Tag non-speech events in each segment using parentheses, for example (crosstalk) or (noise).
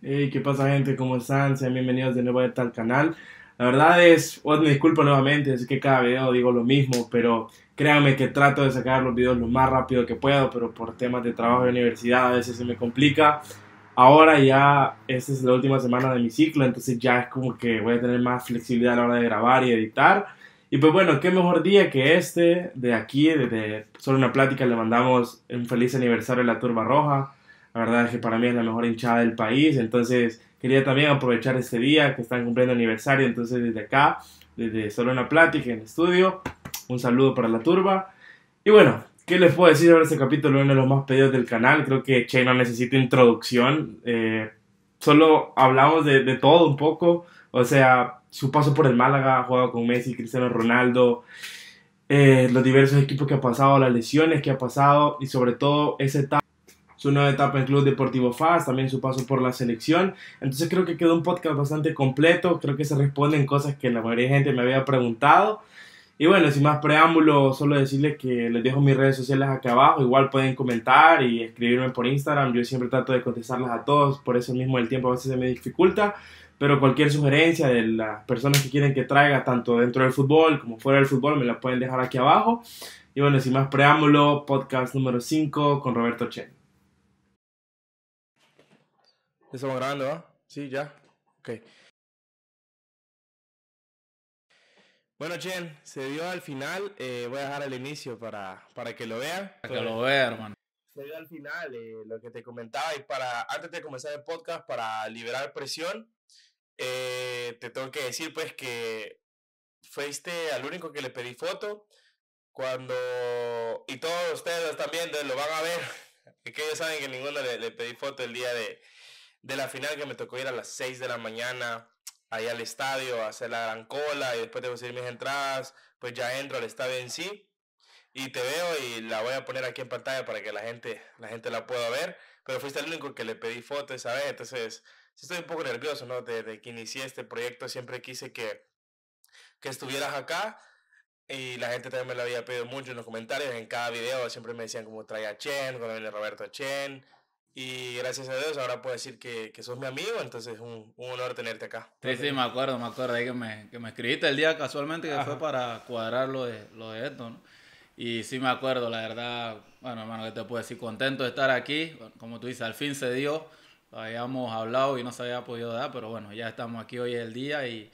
Hey, ¿qué pasa gente? ¿Cómo están? Sean bienvenidos de nuevo a este canal. La verdad es, oh, me disculpo nuevamente, es que cada video digo lo mismo, pero créanme que trato de sacar los videos lo más rápido que puedo, pero por temas de trabajo de universidad a veces se me complica. Ahora ya, esta es la última semana de mi ciclo, entonces ya es como que voy a tener más flexibilidad a la hora de grabar y editar. Y pues bueno, qué mejor día que este, de aquí, desde Solo una Plática le mandamos un feliz aniversario a la Turba Roja la verdad es que para mí es la mejor hinchada del país, entonces quería también aprovechar este día que están cumpliendo aniversario, entonces desde acá, desde Solo una Plática en estudio, un saludo para la turba. Y bueno, ¿qué les puedo decir sobre este capítulo? Uno de los más pedidos del canal, creo que Che no necesita introducción, eh, solo hablamos de, todo un poco, o sea, su paso por el Málaga, ha jugado con Messi, Cristiano Ronaldo, eh, los diversos equipos que ha pasado, las lesiones que ha pasado y sobre todo esa etapa su nueva etapa en Club Deportivo FAS, también su paso por la selección. Entonces creo que quedó un podcast bastante completo, creo que se responden cosas que la mayoría de gente me había preguntado. Y bueno, sin más preámbulo, solo decirles que les dejo mis redes sociales acá abajo. Igual pueden comentar y escribirme por Instagram. Yo siempre trato de contestarlas a todos, por eso mismo el tiempo a veces se me dificulta. Pero cualquier sugerencia de las personas que quieren que traiga, tanto dentro del fútbol como fuera del fútbol, me la pueden dejar aquí abajo. Y bueno, sin más preámbulo, podcast número 5 con Roberto Chen. Estamos grabando, ¿ah? Sí, ya. Ok. Bueno, Chen, se dio al final. Eh, voy a dejar el inicio para, para que lo vean. Para que lo vean, hermano. Se dio al final eh, lo que te comentaba. Y para, antes de comenzar el podcast, para liberar presión, eh, te tengo que decir, pues, que fuiste al único que le pedí foto. Cuando. Y todos ustedes lo están viendo, lo van a ver. (laughs) que ellos saben que ninguno le, le pedí foto el día de de la final que me tocó ir a las 6 de la mañana ahí al estadio a hacer la gran cola y después de conseguir mis entradas, pues ya entro al estadio en sí. Y te veo y la voy a poner aquí en pantalla para que la gente la, gente la pueda ver. Pero fuiste el único que le pedí fotos esa entonces estoy un poco nervioso, ¿no? Desde que inicié este proyecto siempre quise que, que estuvieras acá. Y la gente también me lo había pedido mucho en los comentarios, en cada video siempre me decían como trae a Chen, cuando viene Roberto Chen, y gracias a Dios ahora puedo decir que, que sos mi amigo, entonces es un, honor tenerte acá. Sí, sí, me acuerdo, me acuerdo ahí que me, escribiste el día casualmente que fue para cuadrar lo de, lo de esto, ¿no? Y sí me acuerdo, la verdad, bueno, hermano, que te puedo decir, contento de estar aquí. como tú dices, al fin se dio, habíamos hablado y no se había podido dar, pero bueno, ya estamos aquí hoy el día y,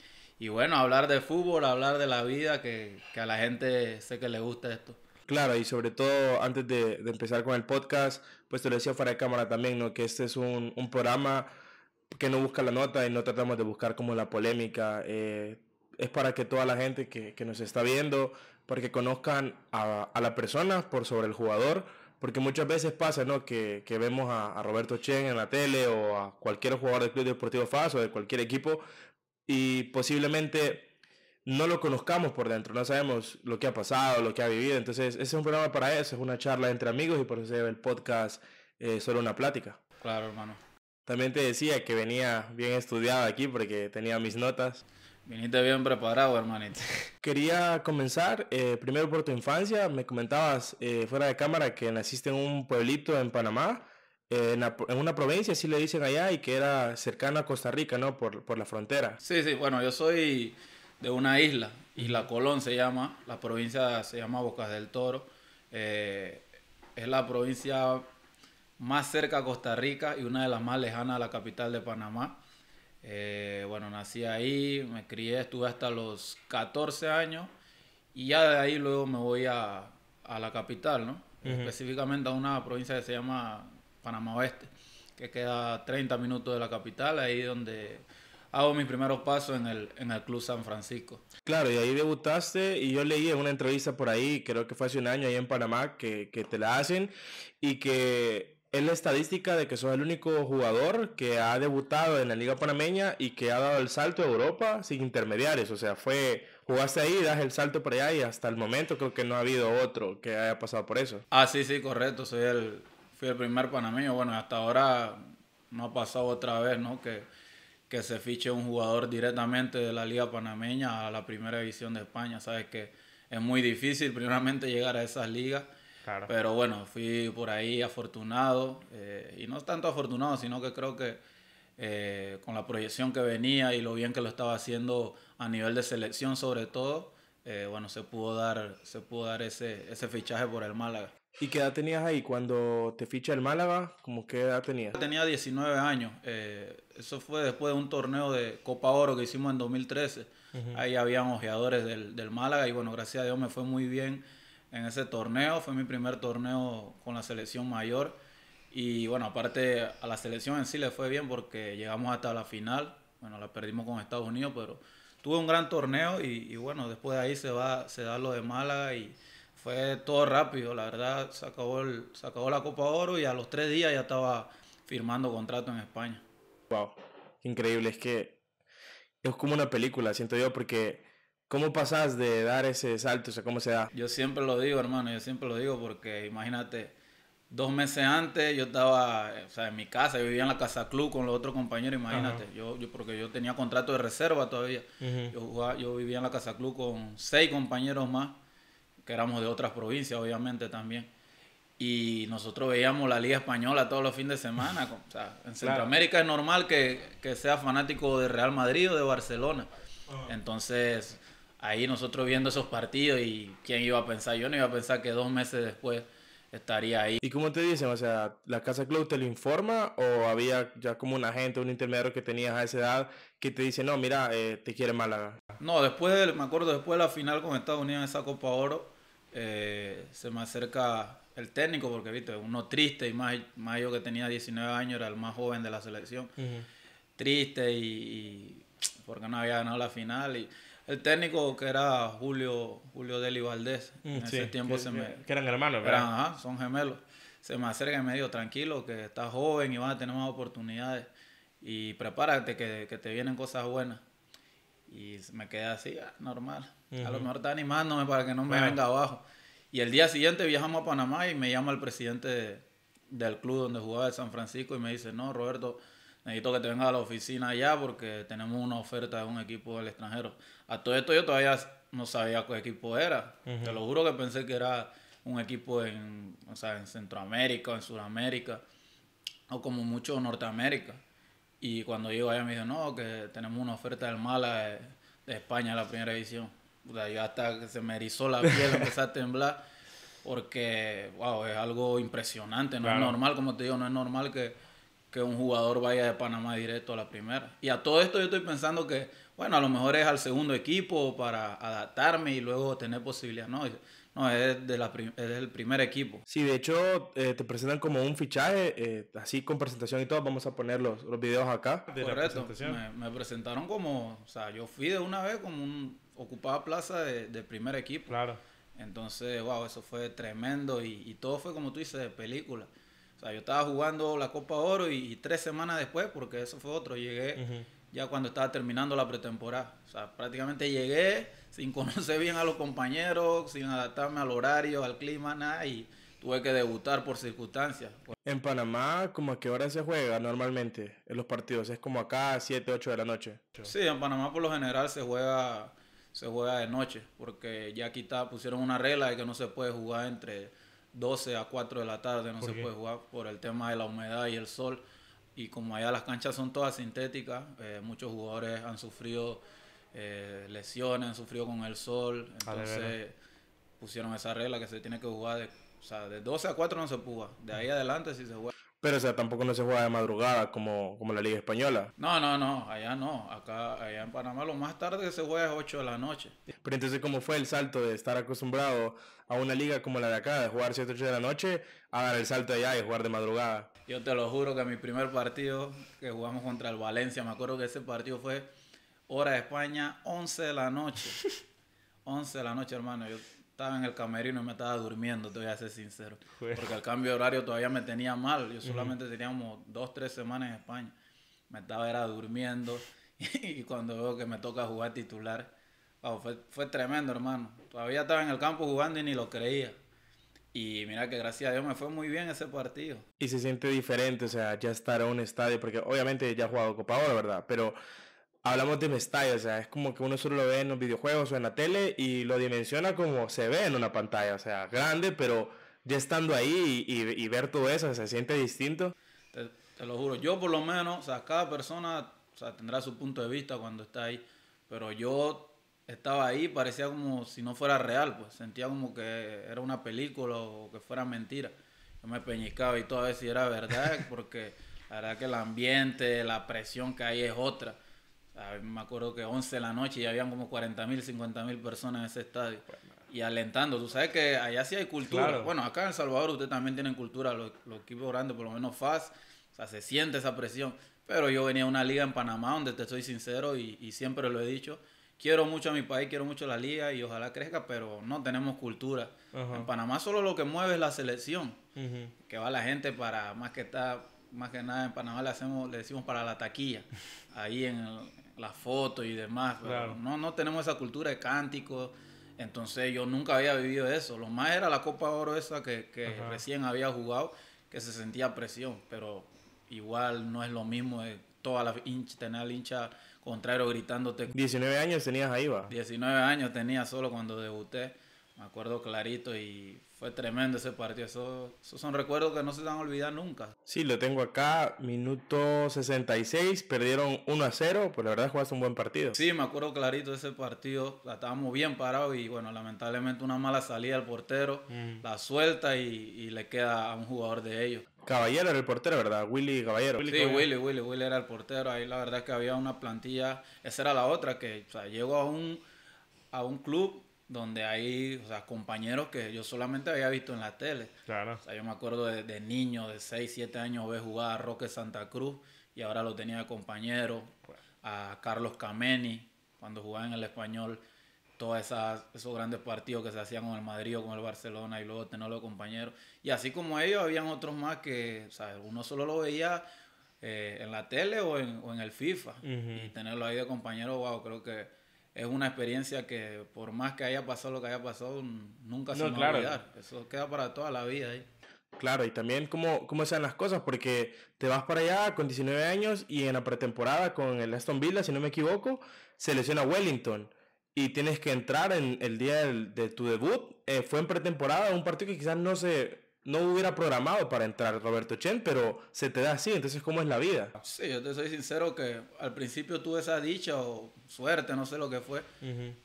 bueno, hablar de fútbol, hablar de la vida, que, a la gente sé que le gusta esto. Claro, y sobre todo antes de, de empezar con el podcast, pues te lo decía fuera de cámara también, ¿no? Que este es un, un programa que no busca la nota y no tratamos de buscar como la polémica. Eh, es para que toda la gente que, que nos está viendo, para que conozcan a, a, la persona por sobre el jugador, porque muchas veces pasa, ¿no? Que, que vemos a, a, Roberto Chen en la tele o a cualquier jugador del Club Deportivo FAS o de cualquier equipo y posiblemente no lo conozcamos por dentro, no sabemos lo que ha pasado, lo que ha vivido. Entonces, ese es un programa para eso, es una charla entre amigos y por eso se el podcast eh, solo una plática. Claro, hermano. También te decía que venía bien estudiado aquí porque tenía mis notas. Viniste bien preparado, hermanito. (laughs) Quería comenzar eh, primero por tu infancia. Me comentabas eh, fuera de cámara que naciste en un pueblito en Panamá, en, una provincia, así le dicen allá, y que era cercano a Costa Rica, ¿no? Por, por la frontera. Sí, sí, bueno, yo soy de una isla, Isla Colón se llama, la provincia se llama Bocas del Toro, eh, es la provincia más cerca a Costa Rica y una de las más lejanas a la capital de Panamá. Eh, bueno, nací ahí, me crié, estuve hasta los 14 años y ya de ahí luego me voy a, la capital, ¿no? Específicamente a una provincia que se llama Panamá Oeste, que queda 30 minutos de la capital, ahí donde hago mis primeros pasos en el, en el Club San Francisco. Claro, y ahí debutaste y yo leí en una entrevista por ahí, creo que fue hace un año ahí en Panamá, que, que te la hacen y que es la estadística de que sos el único jugador que ha debutado en la Liga Panameña y que ha dado el salto a Europa sin intermediarios. O sea, fue, jugaste ahí, das el salto para allá y hasta el momento creo que no ha habido otro que haya pasado por eso. Ah, sí, sí, correcto. Soy el, fui el primer panameño. Bueno, hasta ahora no ha pasado otra vez, ¿no? Que que se fiche un jugador directamente de la Liga Panameña a la Primera División de España. Sabes que es muy difícil, primeramente, llegar a esas ligas. Pero bueno, fui por ahí afortunado, eh, y no tanto afortunado, sino que creo que eh, con la proyección que venía y lo bien que lo estaba haciendo a nivel de selección sobre todo, eh, bueno, se pudo dar, se pudo dar ese, ese fichaje por el Málaga. ¿Y qué edad tenías ahí cuando te ficha el Málaga? ¿Cómo qué edad tenías? Tenía 19 años. Eh, eso fue después de un torneo de Copa Oro que hicimos en 2013. Ahí habían ojeadores del, del, Málaga y bueno, gracias a Dios me fue muy bien en ese torneo. Fue mi primer torneo con la selección mayor. Y bueno, aparte a la selección en sí le fue bien porque llegamos hasta la final. Bueno, la perdimos con Estados Unidos, pero tuve un gran torneo y, bueno, después de ahí se, va, se da lo de Málaga y fue todo rápido, la verdad, se acabó, el, acabó la Copa Oro y a los tres días ya estaba firmando contrato en España. Wow, increíble, es que es como una película, siento yo, porque ¿cómo pasas de dar ese salto? O sea, ¿cómo se da? Yo siempre lo digo, hermano, yo siempre lo digo porque imagínate, dos meses antes yo estaba, en mi casa, yo vivía en la casa club con los otros compañeros, imagínate, yo, yo, porque yo tenía contrato de reserva todavía, yo, yo vivía en la casa club con seis compañeros más que éramos de otras provincias, obviamente también. Y nosotros veíamos la Liga Española todos los fines de semana. en Centroamérica es normal que, que sea fanático de Real Madrid o de Barcelona. Ah. Entonces, ahí nosotros viendo esos partidos y quién iba a pensar, yo no iba a pensar que dos meses después estaría ahí. ¿Y cómo te dicen? O sea, ¿la Casa Club te lo informa o había ya como un agente, un intermediario que tenías a esa edad que te dice, no, mira, eh, te quiere Málaga? No, después, me acuerdo, después de la final con Estados Unidos en esa Copa Oro, eh, se me acerca el técnico, porque viste, uno triste, y más, yo que tenía 19 años, era el más joven de la selección, triste y, porque no había ganado la final. y el técnico que era Julio, Julio Deli Valdés, mm, en ese tiempo se me... Que eran hermanos, son gemelos. Se me acerca y me dijo, tranquilo, que estás joven y vas a tener más oportunidades. Y prepárate, que te vienen cosas buenas. Y me quedé así, ah, normal. A lo mejor está animándome para que no me venga abajo. Y el día siguiente viajamos a Panamá y me llama el presidente del club donde jugaba de San Francisco y me dice, no, Roberto, necesito que te vengas a la oficina allá porque tenemos una oferta de un equipo del extranjero. A todo esto yo todavía no sabía qué equipo era. Te lo juro que pensé que era un equipo en, o sea, en Centroamérica, en Sudamérica, o como mucho Norteamérica. Y cuando llego allá me dijo, no, que tenemos una oferta del Mala de, España en la primera edición. O sea, yo hasta que se me erizó la piel, empecé a temblar, porque, wow, es algo impresionante. No es normal, como te digo, no es normal que, que un jugador vaya de Panamá directo a la primera. Y a todo esto yo estoy pensando que, bueno, a lo mejor es al segundo equipo para adaptarme y luego tener posibilidades, No, no, es, de la es del primer equipo. Sí, de hecho, eh, te presentan como un fichaje, eh, así con presentación y todo. Vamos a poner los, los videos acá. Correcto. Me, presentaron como, o sea, yo fui de una vez como un ocupaba plaza de, primer equipo. Claro. Entonces, wow, eso fue tremendo y, y, todo fue como tú dices, de película. O sea, yo estaba jugando la Copa Oro y, tres semanas después, porque eso fue otro, llegué ya cuando estaba terminando la pretemporada. O sea, prácticamente llegué sin conocer bien a los compañeros, sin adaptarme al horario, al clima, nada, y tuve que debutar por circunstancias. En Panamá, ¿como a qué hora se juega normalmente en los partidos? ¿Es como acá, a 7, 8 de la noche? Sí, en Panamá por lo general se juega, se juega de noche, porque ya aquí pusieron una regla de que no se puede jugar entre 12 a 4 de la tarde, no se puede jugar por el tema de la humedad y el sol. Y como allá las canchas son todas sintéticas, eh, muchos jugadores han sufrido eh, lesiones, sufrió con el sol. Entonces pusieron esa regla que se tiene que jugar de, o de 12 a 4 no se juega De ahí adelante sí se juega. Pero o sea, tampoco no se juega de madrugada como, como la Liga Española. No, no, no, allá no. Acá, allá en Panamá lo más tarde que se juega es 8 de la noche. Pero entonces, ¿cómo fue el salto de estar acostumbrado a una liga como la de acá, de jugar 7 8 de la noche, a dar el salto allá y jugar de madrugada? Yo te lo juro que mi primer partido que jugamos contra el Valencia, me acuerdo que ese partido fue hora de España, 11 de la noche. 11 (laughs) de la noche, hermano. Yo estaba en el camerino y me estaba durmiendo, te voy a ser sincero. Porque el cambio de horario todavía me tenía mal. Yo solamente tenía dos, tres semanas en España. Me estaba era durmiendo (laughs) y, cuando veo que me toca jugar titular, fue, tremendo, hermano. Todavía estaba en el campo jugando y ni lo creía. Y mira que gracias a Dios me fue muy bien ese partido. Y se siente diferente, o sea, ya estar en un estadio, porque obviamente ya ha jugado Copa ahora, ¿verdad? Pero hablamos de Mestalla, o sea, es como que uno solo lo ve en los videojuegos o en la tele y lo dimensiona como se ve en una pantalla, o sea, grande, pero ya estando ahí y, ver todo eso, se siente distinto. Te, lo juro, yo por lo menos, o sea, cada persona tendrá su punto de vista cuando está ahí, pero yo estaba ahí, parecía como si no fuera real, pues sentía como que era una película o que fuera mentira. Yo me peñicaba y todo a si era verdad, (laughs) porque la verdad que el ambiente, la presión que hay es otra me acuerdo que 11 de la noche y habían como 40 mil, 50 mil personas en ese estadio. Pues, y alentando, tú sabes que allá sí hay cultura. Bueno, acá en El Salvador ustedes también tienen cultura, los, equipos grandes, por lo menos FAS, o sea, se siente esa presión. Pero yo venía a una liga en Panamá, donde te soy sincero y, siempre lo he dicho, quiero mucho a mi país, quiero mucho la liga y ojalá crezca, pero no tenemos cultura. En Panamá solo lo que mueve es la selección, que va la gente para, más que está, más que nada en Panamá le hacemos, le decimos para la taquilla, (laughs) ahí en el, la foto y demás. no, no tenemos esa cultura de cántico Entonces yo nunca había vivido eso. Lo más era la Copa Oro esa que, recién había jugado, que se sentía presión. Pero igual no es lo mismo de toda la tener al hincha contrario gritándote. 19 años tenías ahí, va. 19 años tenía solo cuando debuté. Me acuerdo clarito y fue tremendo ese partido. Esos eso son recuerdos que no se van a olvidar nunca. Sí, lo tengo acá. Minuto 66. Perdieron 1 a 0. Pero pues la verdad jugaste un buen partido. Sí, me acuerdo clarito de ese partido. estábamos bien parados. Y bueno, lamentablemente una mala salida al portero. Mm. La suelta y, le queda a un jugador de ellos. Caballero era el portero, ¿verdad? Willy Caballero. sí, Willy, Willy, Willy era el portero. Ahí la verdad es que había una plantilla. Esa era la otra que o llegó a un, a un club donde hay compañeros que yo solamente había visto en la tele. Claro. O sea, yo me acuerdo de, de niño de 6, 7 años ver jugar a Roque Santa Cruz y ahora lo tenía de compañero, a Carlos Cameni cuando jugaba en el español, todos esos grandes partidos que se hacían con el Madrid o con el Barcelona y luego tenerlo de compañero. Y así como ellos, habían otros más que o sea, uno solo lo veía eh, en la tele o en, el FIFA y tenerlo ahí de compañero, wow, creo que es una experiencia que por más que haya pasado lo que haya pasado, nunca se va a olvidar. Eso queda para toda la vida ahí. Claro, y también cómo, cómo sean las cosas, porque te vas para allá con 19 años y en la pretemporada con el Aston Villa, si no me equivoco, se lesiona Wellington y tienes que entrar en el día de, tu debut. Eh, fue en pretemporada, un partido que quizás no se no hubiera programado para entrar Roberto Chen, pero se te da así, entonces ¿cómo es la vida? Sí, yo te soy sincero que al principio tuve esa dicha o suerte, no sé lo que fue,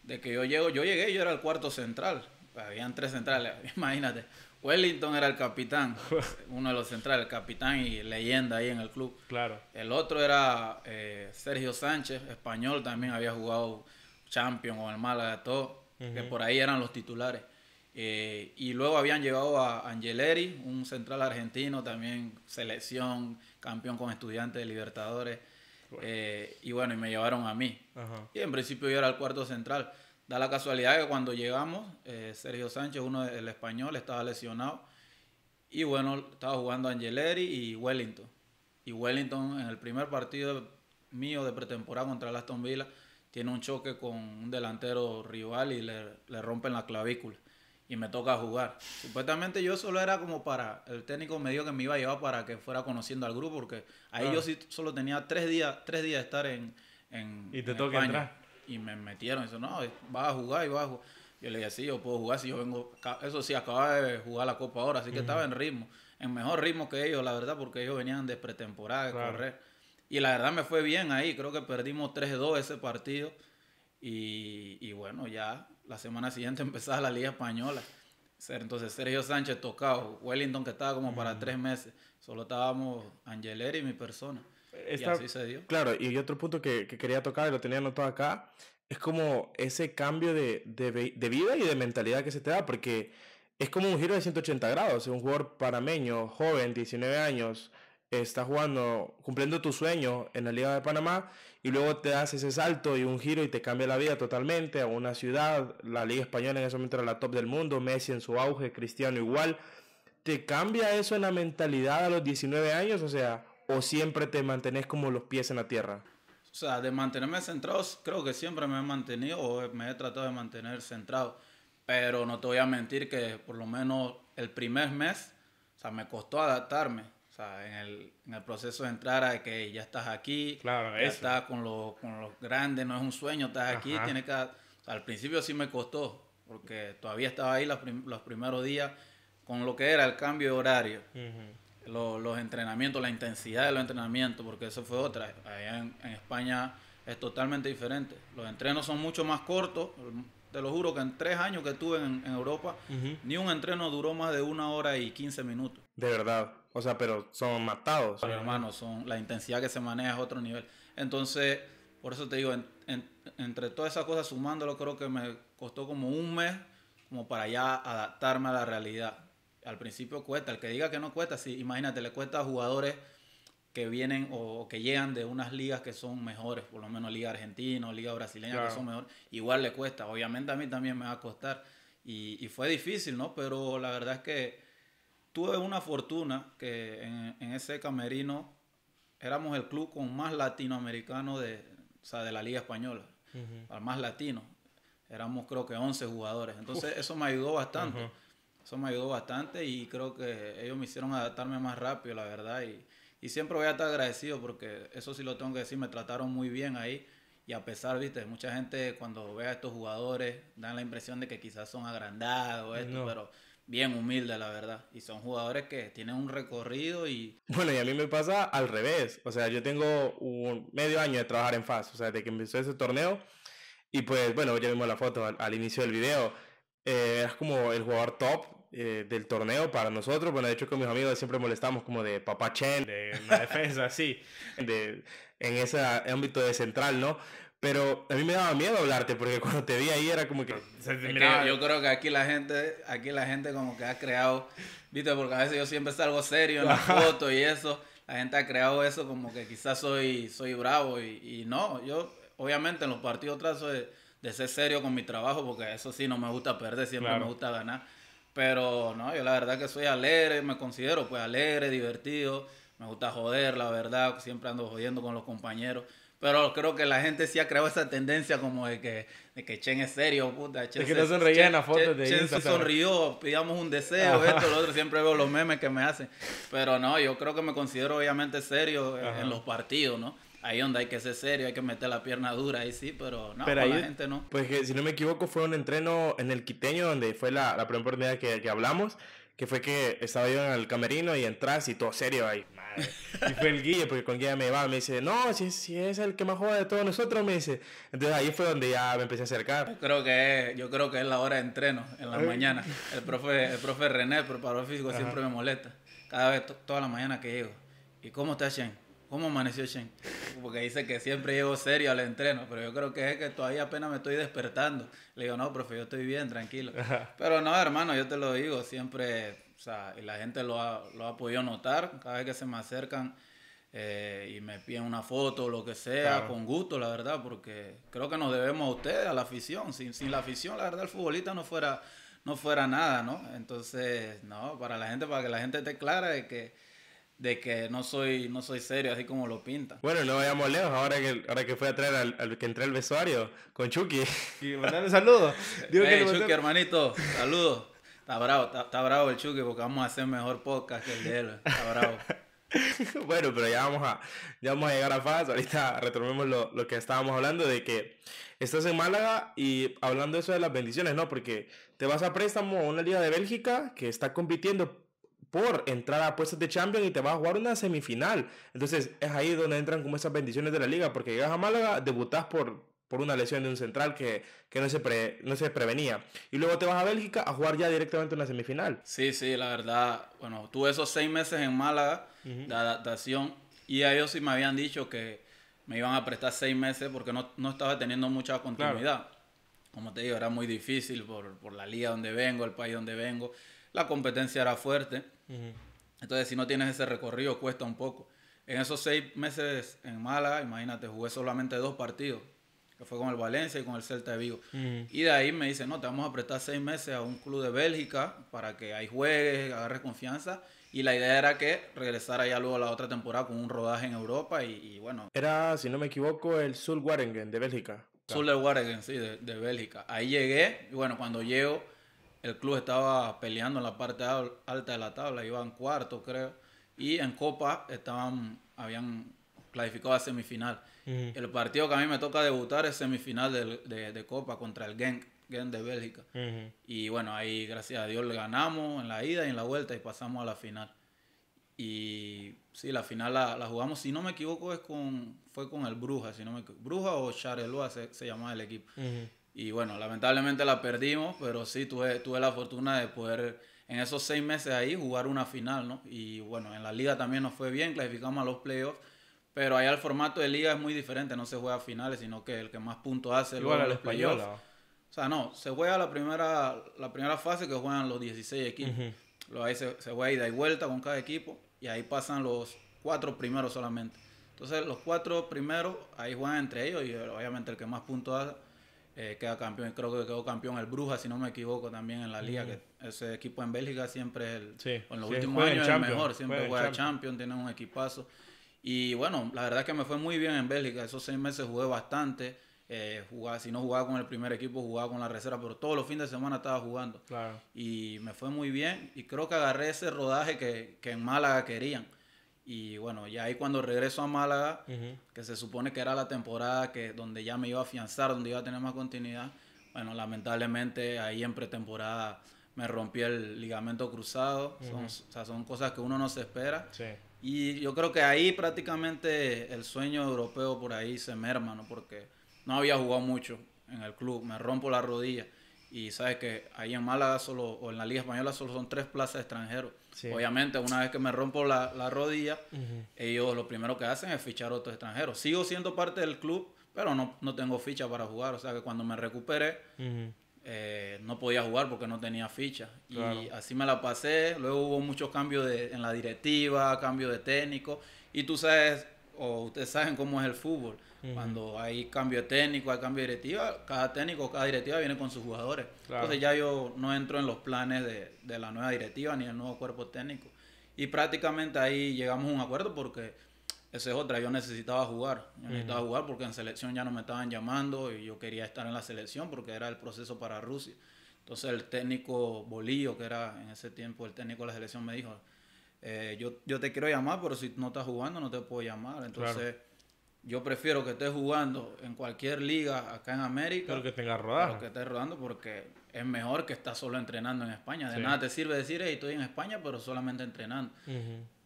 de que yo llego, yo llegué, yo era el cuarto central, habían tres centrales, (laughs) imagínate, Wellington era el capitán, (laughs) uno de los centrales, el capitán y leyenda ahí en el club. Claro. El otro era eh, Sergio Sánchez, español, también había jugado Champion o el Málaga, todo, que por ahí eran los titulares. Eh, y luego habían llevado a Angeleri, un central argentino, también selección, campeón con estudiantes de Libertadores. Eh, y bueno, y me llevaron a mí. Y en principio yo era el cuarto central. Da la casualidad que cuando llegamos, eh, Sergio Sánchez, uno del español, estaba lesionado. Y bueno, estaba jugando Angeleri y Wellington. Y Wellington en el primer partido mío de pretemporada contra el Aston Villa tiene un choque con un delantero rival y le rompen la clavícula y me toca jugar. Supuestamente yo solo era como para, el técnico me dijo que me iba a llevar para que fuera conociendo al grupo, porque ahí yo ah. sí solo tenía tres días, tres días de estar en, en Y te toca entrar. Y me metieron, eso no, vas a jugar y vas a jugar. Yo le dije, sí, yo puedo jugar, si yo vengo, eso sí, acababa de jugar la Copa ahora, así que estaba en ritmo, en mejor ritmo que ellos, la verdad, porque ellos venían de pretemporada, de correr. Y la verdad me fue bien ahí, creo que perdimos 3-2 ese partido. Y, y bueno, ya la semana siguiente (laughs) empezaba la Liga Española. Entonces Sergio Sánchez tocado, Wellington que estaba como para tres meses, solo estábamos Angeleri y mi persona. y así se dio. Claro, y otro punto que, quería tocar y lo tenía anotado acá, es como ese cambio de, de, vida y de mentalidad que se te da, porque es como un giro de 180 grados. Un jugador panameño, joven, 19 años, está jugando, cumpliendo tu sueño en la Liga de Panamá y luego te das ese salto y un giro y te cambia la vida totalmente a una ciudad, la Liga Española en ese momento era la top del mundo, Messi en su auge, Cristiano igual. ¿Te cambia eso en la mentalidad a los 19 años? O sea, ¿o siempre te mantenés como los pies en la tierra? O sea, de mantenerme centrado, creo que siempre me he mantenido o me he tratado de mantener centrado. Pero no te voy a mentir que por lo menos el primer mes, o sea, me costó adaptarme en el, en el proceso de entrar a que ya estás aquí, estás con los con los grandes, no es un sueño, estás aquí, que... Al principio sí me costó, porque todavía estaba ahí los, primeros días con lo que era el cambio de horario, los, entrenamientos, la intensidad de los entrenamientos, porque eso fue otra. Allá en, en España es totalmente diferente. Los entrenos son mucho más cortos, te lo juro que en tres años que estuve en, Europa, ni un entreno duró más de una hora y quince minutos. De verdad. O sea, pero son matados. Pero hermano, son, la intensidad que se maneja es otro nivel. Entonces, por eso te digo, entre todas esas cosas sumándolo, creo que me costó como un mes como para ya adaptarme a la realidad. Al principio cuesta. El que diga que no cuesta, sí, imagínate, le cuesta a jugadores que vienen o que llegan de unas ligas que son mejores, por lo menos Liga Argentina o Liga Brasileña que son mejores, igual le cuesta. Obviamente a mí también me va a costar. Y, fue difícil, ¿no? Pero la verdad es que tuve una fortuna que en, ese camerino éramos el club con más latinoamericanos de, o sea, de la Liga Española, al más latino. Éramos creo que 11 jugadores. Entonces eso me ayudó bastante. Eso me ayudó bastante y creo que ellos me hicieron adaptarme más rápido, la verdad. Y, y siempre voy a estar agradecido porque eso sí lo tengo que decir, me trataron muy bien ahí. Y a pesar, viste, mucha gente cuando ve a estos jugadores dan la impresión de que quizás son agrandados, esto, pero bien humildes, la verdad. Y son jugadores que tienen un recorrido y... Bueno, y a mí me pasa al revés. O sea, yo tengo un medio año de trabajar en FAS. O sea, desde que empezó ese torneo. Y pues, bueno, ya vimos la foto al, inicio del video. Eh, como el jugador top eh, del torneo para nosotros. Bueno, de hecho con mis amigos siempre molestamos como de papá Chen, de la defensa, así, (laughs) de, en ese ámbito de central, ¿no? Pero a mí me daba miedo hablarte porque (laughs) cuando te vi ahí era como que... yo, creo que aquí la gente, aquí la gente como que ha creado, viste, porque a veces yo siempre salgo serio en las (laughs) fotos y eso. La gente ha creado eso como que quizás soy, soy bravo y, no, yo obviamente en los partidos trato de, ser serio con mi trabajo porque eso sí no me gusta perder, siempre me gusta ganar. Pero no, yo la verdad que soy alegre, me considero pues alegre, divertido, me gusta joder, la verdad, siempre ando jodiendo con los compañeros. Pero creo que la gente sí ha creado esa tendencia como de que, de que Chen es serio, puta. Chen es que no sonreía en las fotos de Chen se sonrió, pidamos un deseo, esto, lo otro. Siempre veo los memes que me hacen. Pero no, yo creo que me considero obviamente serio en los partidos, ¿no? ahí donde hay que ser serio, hay que meter la pierna dura, ahí sí, pero no, la gente no. Pues que si no me equivoco fue un entreno en el Quiteño donde fue la, primera oportunidad que, que, hablamos, que fue que estaba yo en el camerino y entras y todo serio ahí, madre. Y fue el guía, porque con guía me va, me dice, no, si, si es el que más juega de todos nosotros, me dice. Entonces ahí fue donde ya me empecé a acercar. Yo creo que es, yo creo que es la hora de entreno, en la mañana. El profe, el profe René, el preparador físico, siempre me molesta. Cada vez, toda la mañana que llego. ¿Y cómo está Shen? ¿Cómo amaneció Shen? Porque dice que siempre llevo serio al entreno, pero yo creo que es que todavía apenas me estoy despertando. Le digo, no, profe, yo estoy bien, tranquilo. Pero no, hermano, yo te lo digo, siempre, o sea, y la gente lo ha, lo ha podido notar, cada vez que se me acercan eh, y me piden una foto o lo que sea, con gusto, la verdad, porque creo que nos debemos a ustedes, a la afición. Sin, sin la afición, la verdad, el futbolista no fuera, no fuera nada, ¿no? Entonces, no, para la gente, para que la gente esté clara de que de que no soy, no soy serio, así como lo pinta. Bueno, no vayamos lejos, ahora que, ahora que fui a traer al, que entré al vestuario con Chucky. Y mandarle saludos. (laughs) Digo que Chucky, hermanito, saludos. Está bravo, está, bravo el Chucky porque vamos a hacer mejor podcast que el de él. Está bravo. (laughs) bueno, pero ya vamos a, ya vamos a llegar a paz. Ahorita retomemos lo, lo que estábamos hablando de que estás en Málaga y hablando eso de las bendiciones, ¿no? Porque te vas a préstamo a una liga de Bélgica que está compitiendo por entrar a puestos de Champions y te vas a jugar una semifinal. Entonces es ahí donde entran como esas bendiciones de la liga, porque llegas a Málaga, debutás por, por una lesión de un central que, no, se no se prevenía. Y luego te vas a Bélgica a jugar ya directamente una semifinal. Sí, sí, la verdad, bueno, tuve esos seis meses en Málaga de adaptación y ellos sí me habían dicho que me iban a prestar seis meses porque no, no estaba teniendo mucha continuidad. Como te digo, era muy difícil por, por la liga donde vengo, el país donde vengo la competencia era fuerte. Entonces, si no tienes ese recorrido, cuesta un poco. En esos seis meses en Málaga, imagínate, jugué solamente dos partidos, que fue con el Valencia y con el Celta de Vigo. Y de ahí me dicen, no, te vamos a prestar seis meses a un club de Bélgica para que ahí juegues, agarres confianza. Y la idea era que regresara ya luego la otra temporada con un rodaje en Europa y, bueno. Era, si no me equivoco, el Sul Waringen de Bélgica. Zulte Sul sí, de Bélgica. Ahí llegué y bueno, cuando llego el club estaba peleando en la parte alta de la tabla, iban cuarto creo, y en Copa estaban, habían clasificado a semifinal. El partido que a mí me toca debutar es semifinal de, Copa contra el Genk, Genk de Bélgica. Y bueno, ahí gracias a Dios le ganamos en la ida y en la vuelta y pasamos a la final. Y sí, la final la, jugamos, si no me equivoco, es con, fue con el Bruja, si no me equivoco. Bruja o Charelua se, llamaba el equipo. Y bueno, lamentablemente la perdimos, pero sí tuve, tuve la fortuna de poder en esos seis meses ahí jugar una final, ¿no? Y bueno, en la liga también nos fue bien, clasificamos a los playoffs, pero allá el formato de liga es muy diferente, no se juega a finales, sino que el que más puntos hace Igual a los playoffs. O sea, no, se juega la primera, la primera fase que juegan los 16 equipos. ahí se, se juega ida y vuelta con cada equipo y ahí pasan los cuatro primeros solamente. Entonces los cuatro primeros ahí juegan entre ellos y obviamente el que más puntos hace eh, queda campeón, creo que quedó campeón el Bruja, si no me equivoco, también en la liga, que ese equipo en Bélgica siempre es el, en los últimos años el mejor, siempre juega, Champion, tiene un equipazo. Y bueno, la verdad es que me fue muy bien en Bélgica, esos seis meses jugué bastante, eh, jugaba, si no jugaba con el primer equipo, jugaba con la reserva, pero todos los fines de semana estaba jugando. Y me fue muy bien y creo que agarré ese rodaje que, que en Málaga querían. Y bueno, ya ahí cuando regreso a Málaga, que se supone que era la temporada que, donde ya me iba a afianzar, donde iba a tener más continuidad, bueno, lamentablemente ahí en pretemporada me rompí el ligamento cruzado. son, o sea, son cosas que uno no se espera. Y yo creo que ahí prácticamente el sueño europeo por ahí se merma, ¿no? Porque no había jugado mucho en el club. Me rompo la rodilla. Y sabes que ahí en Málaga solo, o en la Liga Española solo son tres plazas extranjeros. Obviamente, una vez que me rompo la, rodilla, ellos lo primero que hacen es fichar a otro extranjero. Sigo siendo parte del club, pero no, tengo ficha para jugar. O sea que cuando me recuperé, eh, no podía jugar porque no tenía ficha. Y así me la pasé. Luego hubo muchos cambios de, en la directiva, Cambios de técnico. Y tú sabes, o ustedes saben cómo es el fútbol. Cuando hay cambio técnico, hay cambio de directiva, cada técnico, cada directiva viene con sus jugadores. Entonces ya yo no entro en los planes de, la nueva directiva ni el nuevo cuerpo técnico. Y prácticamente ahí llegamos a un acuerdo porque ese es otra, yo necesitaba jugar. necesitaba jugar porque en selección ya no me estaban llamando y yo quería estar en la selección porque era el proceso para Rusia. Entonces el técnico Bolillo, que era en ese tiempo el técnico de la selección, me dijo, eh, yo, yo te quiero llamar, pero si no estás jugando no te puedo llamar. Entonces, yo prefiero que estés jugando en cualquier liga acá en América. Pero que que estés rodando porque es mejor que estás solo entrenando en España. De nada te sirve decir, hey, estoy en España, pero solamente entrenando.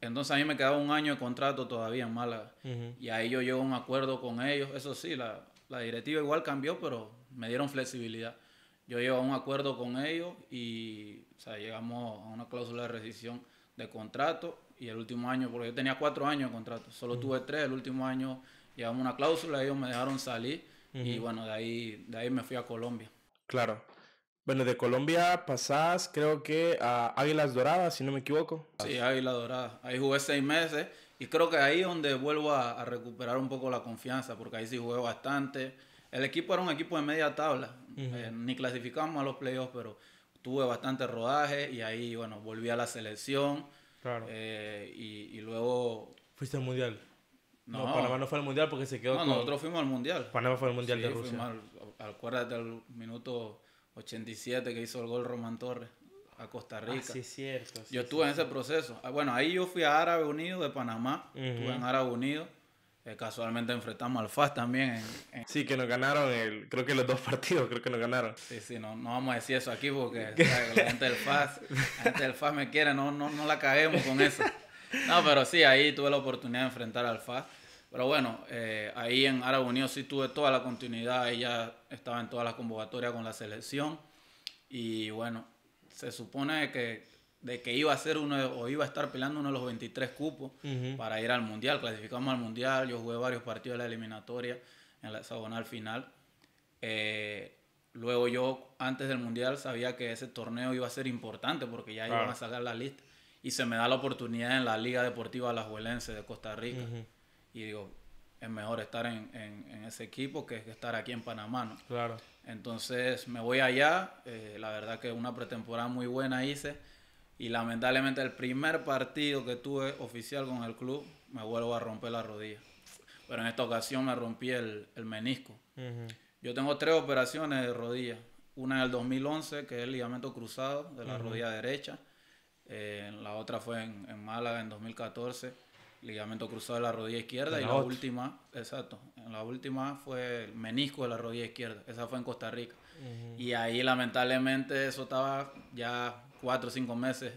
Entonces a mí me quedaba un año de contrato todavía en Málaga. Y ahí yo llevo un acuerdo con ellos. Eso sí, la, directiva igual cambió, pero me dieron flexibilidad. Yo llevo a un acuerdo con ellos y o sea, llegamos a una cláusula de rescisión de contrato y el último año, porque yo tenía cuatro años de contrato, solo tuve tres, el último año llevamos una cláusula, ellos me dejaron salir y bueno, de ahí, de ahí me fui a Colombia. Claro. Bueno, de Colombia pasás creo que a Águilas Doradas, si no me equivoco. Sí, Águilas Doradas. Ahí jugué seis meses y creo que ahí es donde vuelvo a, recuperar un poco la confianza, porque ahí sí jugué bastante. El equipo era un equipo de media tabla, eh, ni clasificamos a los playoffs, pero tuve bastante rodaje y ahí, bueno, volví a la selección. Claro. Eh, y, luego... Fuiste al Mundial. No, Panamá no fue al Mundial porque se quedó... No, nosotros fuimos al Mundial. Panamá fue al Mundial de Rusia. al, acuérdate al minuto 87 que hizo el gol Román Torres a Costa ah, Rica. sí, cierto. yo estuve en ese proceso. Ah, bueno, ahí yo fui a Árabe Unido de Panamá. Estuve en Árabe Unido. Eh, casualmente enfrentamos al FAS también. Sí, que nos ganaron, el, creo que los dos (laughs) partidos, creo que nos ganaron. Sí, sí, no, no vamos a decir eso aquí porque la gente del FAS, gente del me quiere, no, no, no la caguemos con eso. No, pero sí, ahí tuve la oportunidad de enfrentar al FAS. Pero bueno, eh, ahí en Árabe Unido sí tuve toda la continuidad, ella estaba en todas las convocatorias con la selección. Y bueno, se supone que de que iba a ser uno o iba a estar peleando uno de los 23 cupos para ir al mundial. Clasificamos al mundial, yo jugué varios partidos de la eliminatoria en la hexagonal final. Eh, luego yo, antes del mundial, sabía que ese torneo iba a ser importante porque ya iba iban a sacar la lista. Y se me da la oportunidad en la Liga Deportiva Alajuelense de Costa Rica. Y digo, es mejor estar en, ese equipo que estar aquí en Panamá, Claro. Entonces me voy allá, eh, la verdad que una pretemporada muy buena hice y lamentablemente el primer partido que tuve oficial con el club, me vuelvo a romper la rodilla. Pero en esta ocasión me rompí el, menisco. Yo tengo tres operaciones de rodilla. Una en el 2011, que es el ligamento cruzado de la rodilla derecha. Eh, la otra fue en, Málaga en 2014, ligamento cruzado de la rodilla izquierda. y la última, exacto, en la última fue el menisco de la rodilla izquierda. Esa fue en Costa Rica. Y ahí lamentablemente eso estaba ya cuatro o cinco meses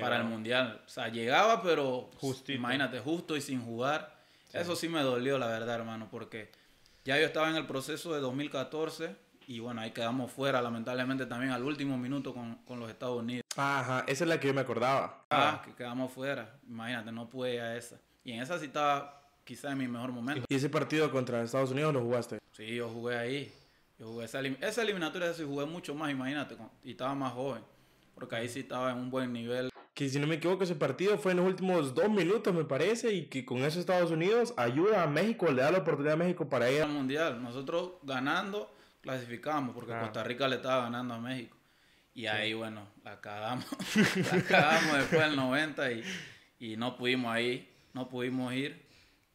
para el mundial. O sea, llegaba, pero imagínate, justo y sin jugar. Eso sí me dolió, la verdad, hermano, porque ya yo estaba en el proceso de 2014 y bueno, ahí quedamos fuera, lamentablemente, también al último minuto con, los Estados Unidos. Ajá, esa es la que yo me acordaba. Ah, ah, que quedamos fuera. Imagínate, no pude ir a esa. Y en esa sí estaba quizá en mi mejor momento. ¿Y ese partido contra Estados Unidos lo jugaste? Sí, yo jugué ahí. Yo jugué esa, elim esa eliminatoria, sí jugué mucho más, imagínate, y estaba más joven porque ahí sí estaba en un buen nivel. Que si no me equivoco, ese partido fue en los últimos dos minutos, me parece, y que con eso Estados Unidos ayuda a México, le da la oportunidad a México para ir al Mundial. Nosotros ganando, clasificamos, porque Costa Rica le estaba ganando a México. Y ahí, bueno, la cagamos. (laughs) la cagamos después del 90 y, no pudimos ahí, no pudimos ir.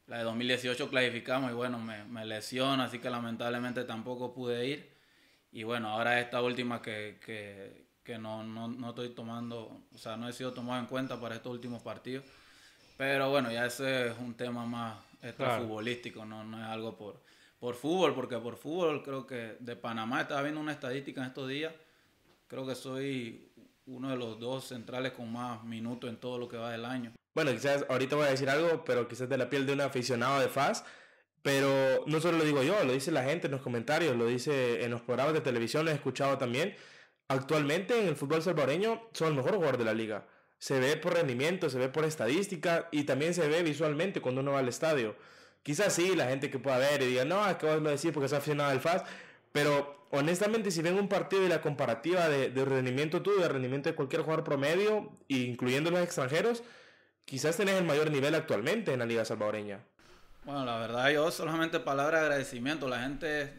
La de 2018 clasificamos y bueno, me, me lesiona, así que lamentablemente tampoco pude ir. Y bueno, ahora esta última que que no, no, no, estoy tomando, o sea, no he sido tomado en cuenta para estos últimos partidos. Pero bueno, ya ese es un tema más futbolístico, no, no es algo por, por fútbol, porque por fútbol creo que de Panamá estaba viendo una estadística en estos días, creo que soy uno de los dos centrales con más minutos en todo lo que va del año. Bueno, quizás ahorita voy a decir algo, pero quizás de la piel de un aficionado de FAS, pero no solo lo digo yo, lo dice la gente en los comentarios, lo dice en los programas de televisión, lo he escuchado también actualmente en el fútbol salvadoreño son el mejor jugador de la liga. Se ve por rendimiento, se ve por estadística y también se ve visualmente cuando uno va al estadio. Quizás sí, la gente que pueda ver y diga, no, ¿qué vas a decir porque es aficionado al FAS. Pero honestamente, si ven un partido y la comparativa de, rendimiento tuyo, de rendimiento de cualquier jugador promedio, incluyendo los extranjeros, quizás tenés el mayor nivel actualmente en la Liga Salvadoreña. Bueno, la verdad, yo solamente palabra de agradecimiento. La gente,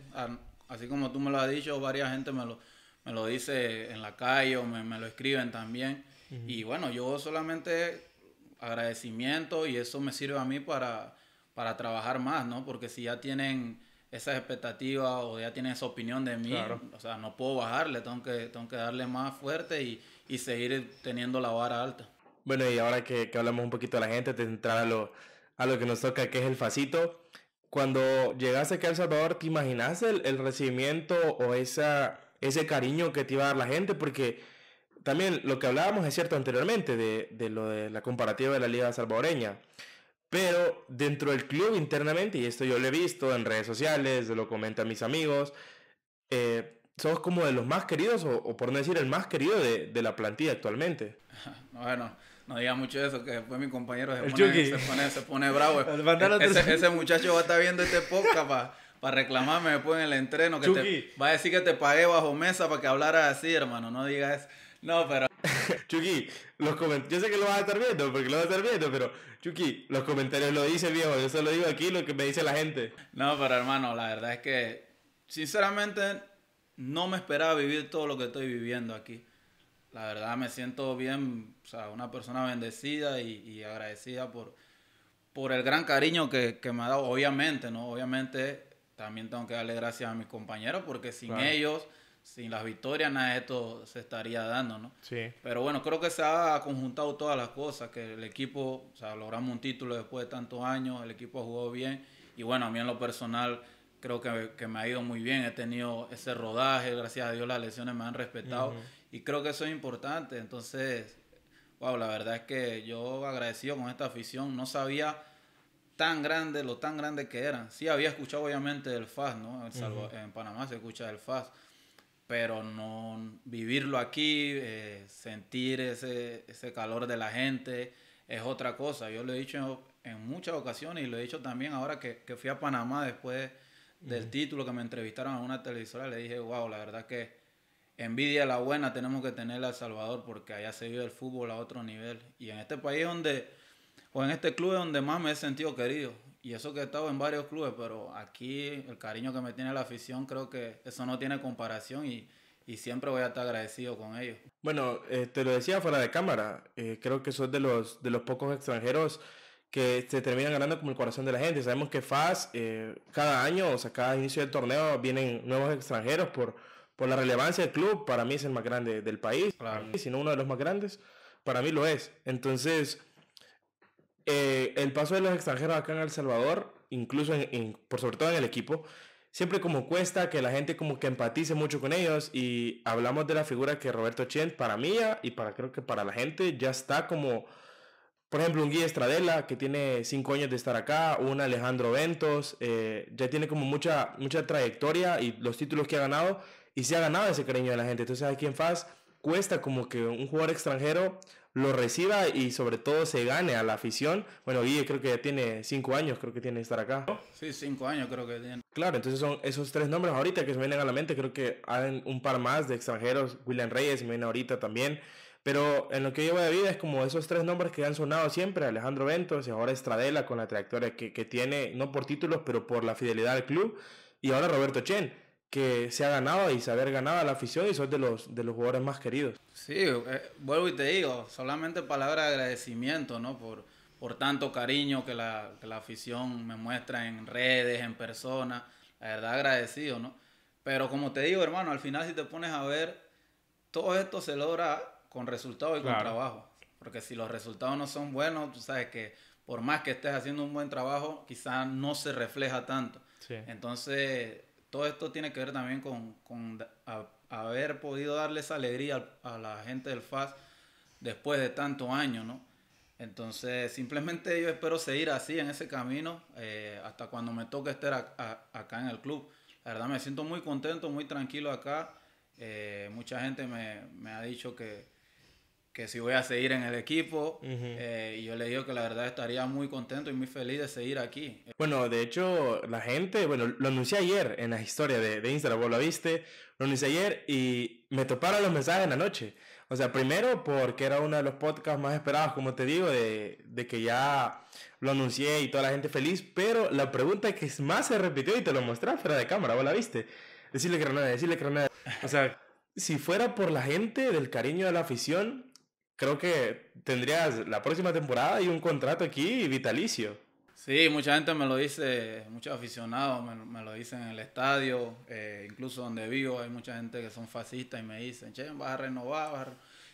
así como tú me lo has dicho, varias gente me lo, me lo dice en la calle o me, lo escriben también. Y bueno, yo solamente agradecimiento y eso me sirve a mí para, para trabajar más, ¿no? Porque si ya tienen esas expectativas o ya tienen esa opinión de mí, o sea, no puedo bajarle, tengo que, tengo que darle más fuerte y, seguir teniendo la vara alta. Bueno, y ahora que, hablamos un poquito de la gente, de entrar a lo, que nos toca, que es el facito. Cuando llegaste aquí a El Salvador, ¿te imaginaste el, el recibimiento o esa ese cariño que te iba a dar la gente, porque también lo que hablábamos es cierto anteriormente de, lo de la comparativa de la Liga Salvadoreña. Pero dentro del club internamente, y esto yo lo he visto en redes sociales, lo comentan mis amigos, eh, sos como de los más queridos, o, por no decir el más querido de, la plantilla actualmente. (laughs) Bueno, no diga mucho eso, que después mi compañero se, pone, se pone, se pone, bravo. (laughs) E-, ese, muchacho va a estar viendo este podcast, para reclamarme después en el entreno. Que Chucky. te va a decir que te pagué bajo mesa para que hablaras así, hermano. No digas. eso... No, pero. (laughs) Chucky, los yo sé que lo vas a estar viendo, porque lo vas a estar viendo, pero Chucky, los comentarios lo dice viejo, yo solo digo aquí, lo que me dice la gente. No, pero hermano, la verdad es que, sinceramente, no me esperaba vivir todo lo que estoy viviendo aquí. La verdad me siento bien, o sea, una persona bendecida y, agradecida por, por el gran cariño que, que, me ha dado, obviamente, ¿no? Obviamente también tengo que darle gracias a mis compañeros porque sin ellos, sin las victorias, nada de esto se estaría dando, ¿no? Sí. Pero bueno, creo que se ha conjuntado todas las cosas, que el equipo, o sea, logramos un título después de tantos años, el equipo jugó bien y bueno, a mí en lo personal creo que, que, me ha ido muy bien, he tenido ese rodaje, gracias a Dios las lesiones me han respetado y creo que eso es importante, entonces, wow, la verdad es que yo agradecido con esta afición, no sabía tan grande, lo tan grande que eran. Sí, había escuchado obviamente del FAS, ¿no? En Panamá se escucha del FAS, pero no vivirlo aquí, eh, sentir ese, ese, calor de la gente, es otra cosa. Yo lo he dicho en, muchas ocasiones y lo he dicho también ahora que, fui a Panamá después del título que me entrevistaron a una televisora, le dije, wow, la verdad que envidia la buena tenemos que tener a El Salvador porque allá se vive el fútbol a otro nivel. Y en este país donde pues en este club es donde más me he sentido querido. Y eso que he estado en varios clubes, pero aquí el cariño que me tiene la afición, creo que eso no tiene comparación y, y siempre voy a estar agradecido con ellos. Bueno, te este, lo decía fuera de cámara, eh, creo que sos de los, de los pocos extranjeros que se terminan ganando como el corazón de la gente. Sabemos que FAS eh, cada año, o sea, cada inicio del torneo vienen nuevos extranjeros por, por la relevancia del club. Para mí es el más grande del país, claro. si no uno de los más grandes, para mí lo es. Entonces... Eh, el paso de los extranjeros acá en El Salvador, incluso por sobre todo en el equipo, siempre como cuesta que la gente como que empatice mucho con ellos y hablamos de la figura que Roberto Chen para mí y para creo que para la gente ya está como por ejemplo un guía Estradela que tiene cinco años de estar acá un Alejandro Ventos eh, ya tiene como mucha mucha trayectoria y los títulos que ha ganado y se ha ganado ese cariño de la gente entonces aquí en Faz cuesta como que un jugador extranjero lo reciba y sobre todo se gane a la afición. Bueno, Guille creo que ya tiene cinco años, creo que tiene que estar acá. Sí, cinco años creo que tiene. Claro, entonces son esos tres nombres ahorita que se vienen a la mente. Creo que hay un par más de extranjeros. William Reyes me viene ahorita también. Pero en lo que llevo de vida es como esos tres nombres que han sonado siempre, Alejandro Ventos y ahora Estradela con la trayectoria que, que tiene, no por títulos, pero por la fidelidad al club, y ahora Roberto Chen que se ha ganado y saber ganar a la afición y soy de los, de los jugadores más queridos. Sí, eh, vuelvo y te digo, solamente palabra de agradecimiento, ¿no? Por, por tanto cariño que la, afición me muestra en redes, en persona, la verdad agradecido, ¿no? Pero como te digo, hermano, al final si te pones a ver, todo esto se logra con resultados y con trabajo. Porque si los resultados no son buenos, tú sabes que por más que estés haciendo un buen trabajo, quizás no se refleja tanto. Entonces, todo esto tiene que ver también con, haber podido darle esa alegría a, la gente del FAS después de tantos años, ¿no? Entonces, simplemente yo espero seguir así en ese camino eh, hasta cuando me toque estar acá en el club. La verdad me siento muy contento, muy tranquilo acá. Eh, mucha gente me ha dicho que, que si voy a seguir en el equipo. Eh, y yo le digo que la verdad estaría muy contento y muy feliz de seguir aquí. Bueno, de hecho, la gente, bueno, lo anuncié ayer en la historia de, de Instagram, vos lo viste, lo anuncié ayer y me toparon los mensajes en la noche. O sea, primero porque era uno de los podcasts más esperados, como te digo, de, de que ya lo anuncié y toda la gente feliz, pero la pregunta que más se repitió y te lo mostré fuera de cámara, vos la viste. Decirle que nada decirle que nada O sea, si fuera por la gente, del cariño de la afición, creo que tendrías la próxima temporada y un contrato aquí vitalicio. Sí, mucha gente me lo dice, muchos aficionados me, lo dicen en el estadio, eh, incluso donde vivo hay mucha gente que son fascistas y me dicen, che, vas a renovar,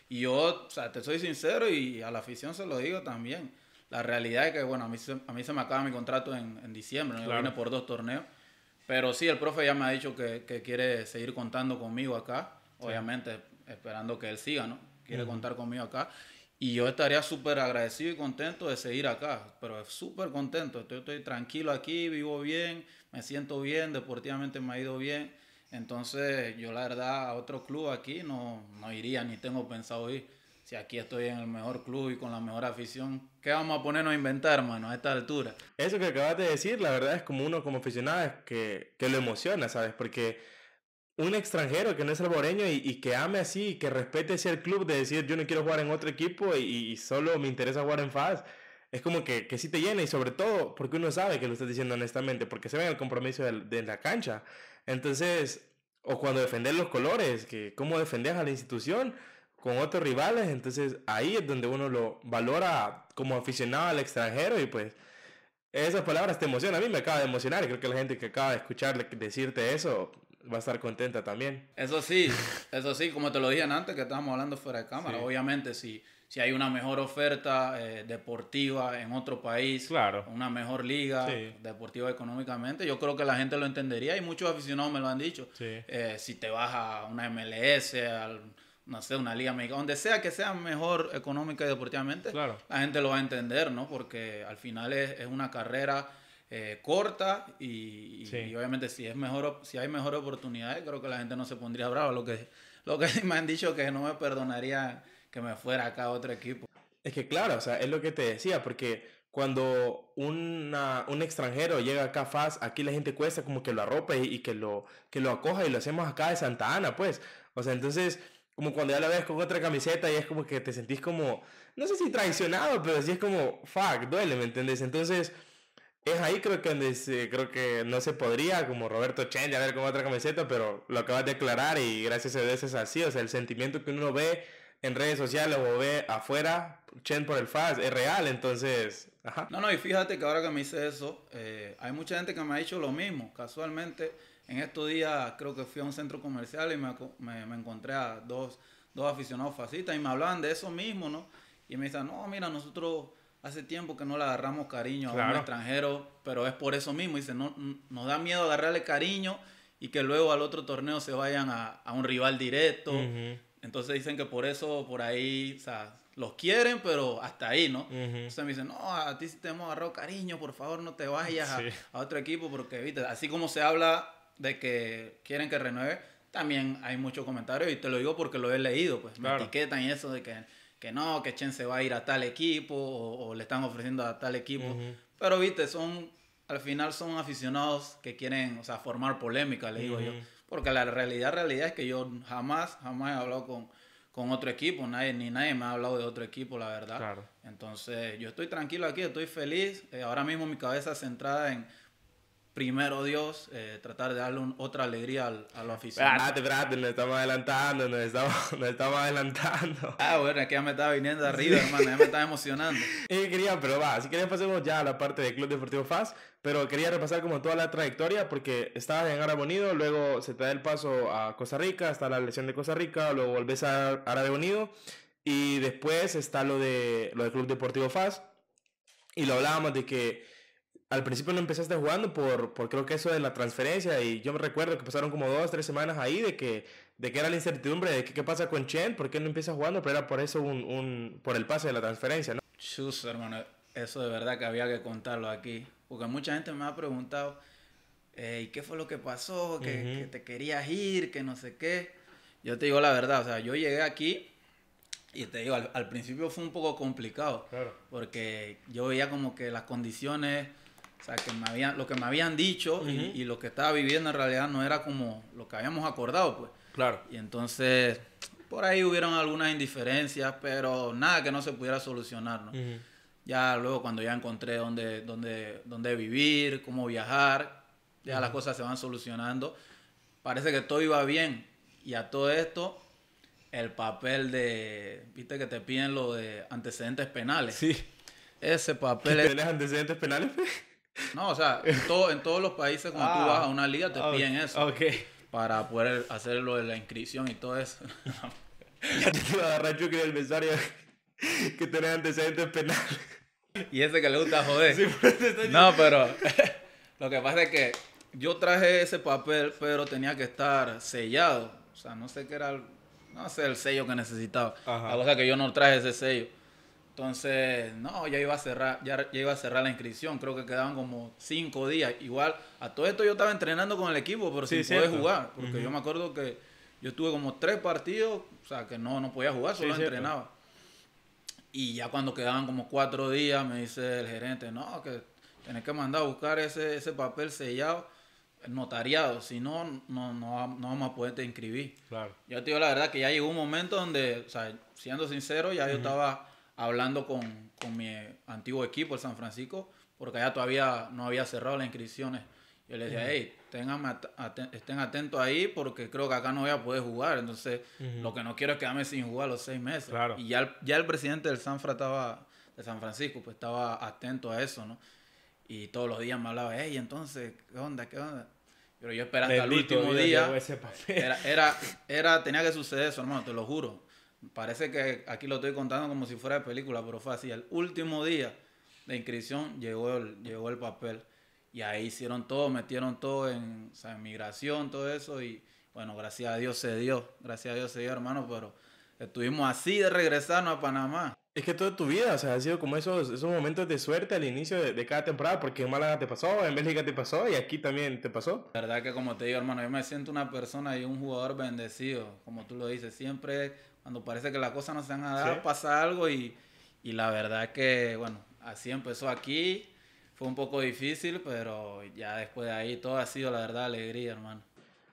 Y yo, o sea, te soy sincero y a la afición se lo digo también. La realidad es que, bueno, a mí se, a mí se me acaba mi contrato en, diciembre, ¿no? yo vine por dos torneos. Pero sí, el profe ya me ha dicho que, quiere seguir contando conmigo acá, obviamente esperando que él siga, ¿no? quiere contar conmigo acá. Y yo estaría súper agradecido y contento de seguir acá, pero súper contento, estoy, estoy, tranquilo aquí, vivo bien, me siento bien, deportivamente me ha ido bien. Entonces yo la verdad a otro club aquí no, no iría, ni tengo pensado ir. Si aquí estoy en el mejor club y con la mejor afición, ¿qué vamos a ponernos a inventar, hermano, a esta altura? Eso que acabas de decir, la verdad es como uno como aficionado es que, que lo emociona, ¿sabes? Porque un extranjero que no es alboreño y, que ame así, y que respete ese club de decir yo no quiero jugar en otro equipo y, solo me interesa jugar en FAS, es como que, que sí te llena y sobre todo porque uno sabe que lo estás diciendo honestamente, porque se ve el compromiso de, la cancha. Entonces, o cuando defender los colores, que cómo defendes a la institución con otros rivales, entonces ahí es donde uno lo valora como aficionado al extranjero y pues... Esas palabras te emocionan, a mí me acaba de emocionar, creo que la gente que acaba de escuchar decirte eso va a estar contenta también. Eso sí, eso sí, como te lo dije antes que estábamos hablando fuera de cámara, obviamente si, si hay una mejor oferta eh, deportiva en otro país, claro. una mejor liga deportiva económicamente, yo creo que la gente lo entendería y muchos aficionados me lo han dicho. Eh, si te vas a una MLS, a no sé, una liga mexicana, donde sea que sea mejor económica y deportivamente, la gente lo va a entender, ¿no? Porque al final es, es una carrera eh, corta y, obviamente si es mejor si hay mejor oportunidades creo que la gente no se pondría brava lo que lo que (laughs) me han dicho que no me perdonaría que me fuera acá a otro equipo es que claro o sea es lo que te decía porque cuando un un extranjero llega acá FAS, aquí la gente cuesta como que lo arrope y, que, lo, que lo acoja y lo hacemos acá de Santa Ana, pues. O sea, entonces, como cuando ya la ves con otra camiseta y es como que te sentís como, no sé si traicionado, pero sí es como, fuck, duele, ¿me entiendes? Entonces, es ahí creo que creo que no se podría, como Roberto Chen, ya ver con otra camiseta, pero lo acabas de declarar y gracias a Dios es así. O sea, el sentimiento que uno ve en redes sociales o ve afuera, Chen por el FAS, es real, entonces... No, no, y fíjate que ahora que me hice eso, eh, hay mucha gente que me ha dicho lo mismo. Casualmente, en estos días creo que fui a un centro comercial y me, encontré a dos, dos aficionados fascistas y me hablaban de eso mismo, ¿no? Y me dicen, no, mira, nosotros hace tiempo que no le agarramos cariño a un extranjero, pero es por eso mismo. Dice, no, nos da miedo agarrarle cariño y que luego al otro torneo se vayan a, un rival directo. Entonces dicen que por eso, por ahí, los quieren, pero hasta ahí, ¿no? Entonces me dicen, no, a ti sí te hemos agarrado cariño, por favor no te vayas a, otro equipo, porque, viste, así como se habla de que quieren que renueve, también hay muchos comentarios, y te lo digo porque lo he leído, pues, me etiquetan y eso de que que no, que Chen se va a ir a tal equipo o, le están ofreciendo a tal equipo. Pero viste, son, al final son aficionados que quieren, o sea, formar polémica, le digo yo. Porque la realidad, realidad es que yo jamás, jamás he hablado con, con otro equipo, nadie, ni nadie me ha hablado de otro equipo, la verdad. Entonces, yo estoy tranquilo aquí, estoy feliz. Eh, ahora mismo mi cabeza centrada en primero Dios, eh, tratar de darle otra alegría al, a los ah, aficionados Espérate, espérate, nos estamos adelantando, nos estamos, (laughs) nos adelantando. (laughs) Ah, bueno, es que ya me estaba viniendo arriba, hermano, ya me estaba emocionando. y (laughs) quería, pero va, que ya pasemos ya a la parte de Club Deportivo FAS, pero quería repasar como toda la trayectoria, porque estabas en Árabe Unido, luego se te da el paso a Costa Rica, está la lesión de Costa Rica, luego volvés a de Unido, y después está lo de lo del Club Deportivo FAS, y lo hablábamos de que al principio no empezaste jugando por, por creo que eso de la transferencia y yo me recuerdo que pasaron como dos, tres semanas ahí de que, de que era la incertidumbre de qué pasa con Chen, por qué no empieza jugando, pero era por eso un, por el pase de la transferencia, ¿no? Chus, hermano, eso de verdad que había que contarlo aquí, porque mucha gente me ha preguntado, ¿y ¿qué fue lo que pasó? ¿Que, te querías ir, que no sé qué. Yo te digo la verdad, o sea, yo llegué aquí y te digo, al, principio fue un poco complicado, porque yo veía como que las condiciones o sea, que me habían, lo que me habían dicho y, lo que estaba viviendo en realidad no era como lo que habíamos acordado, pues. Claro. Y entonces, por ahí hubieron algunas indiferencias, pero nada que no se pudiera solucionar, ¿no? Ya luego cuando ya encontré dónde, dónde, dónde vivir, cómo viajar, ya las cosas se van solucionando. Parece que todo iba bien. Y a todo esto, el papel de, viste que te piden lo de antecedentes penales. Sí. Ese papel... ¿Tienes antecedentes penales? Pues? No, o sea, en, todo, en todos los países cuando tú vas a ah, una liga te piden eso. Para poder hacer lo de la inscripción y todo eso. (laughs) ya te iba a (laughs) que el mensaje que tenés antecedentes penales. Y ese que le gusta joder. no, pero (laughs) lo que pasa es que yo traje ese papel, pero tenía que estar sellado. O sea, no sé qué era, el, no sé el sello que necesitaba. Ajá. La cosa que yo no traje ese sello. Entonces, no, ya iba a cerrar, ya, iba a cerrar la inscripción. Creo que quedaban como cinco días. Igual, a todo esto yo estaba entrenando con el equipo, pero si sin poder jugar. Porque yo me acuerdo que yo tuve como tres partidos, o sea, que no, no podía jugar, solo entrenaba. Y ya cuando quedaban como cuatro días, me dice el gerente, no, que tenés que mandar a buscar ese, ese papel sellado, notariado, si no, no, no, no vamos a te inscribir. Claro. Yo te digo la verdad que ya llegó un momento donde, o sea, siendo sincero, ya yo estaba hablando con, mi antiguo equipo, el San Francisco, porque allá todavía no había cerrado las inscripciones. Yo le decía, hey, estén atentos ahí porque creo que acá no voy a poder jugar. Entonces, lo que no quiero es quedarme sin jugar los seis meses. Y ya el, presidente del Sanfra estaba, de San Francisco, pues estaba atento a eso, ¿no? Y todos los días me hablaba, hey, entonces, ¿qué onda? ¿Qué onda? Pero yo esperaba hasta el último día. Era, era, era, tenía que suceder eso, hermano, te lo juro. Parece que aquí lo estoy contando como si fuera de película, pero fue así. El último día de inscripción llegó el, llegó el papel. Y ahí hicieron todo, metieron todo en, migración, todo eso. Y bueno, gracias a Dios se dio. Gracias a Dios se dio, hermano. Pero estuvimos así de regresarnos a Panamá. Es que toda tu vida, o sea, ha sido como esos, esos momentos de suerte al inicio de, de, cada temporada, porque en Málaga te pasó, en Bélgica te pasó y aquí también te pasó. La verdad que como te digo, hermano, yo me siento una persona y un jugador bendecido, como tú lo dices, siempre cuando parece que las cosas no se van a dar, pasa algo y, y la verdad es que, bueno, así empezó aquí. Fue un poco difícil, pero ya después de ahí todo ha sido, la verdad, alegría, hermano.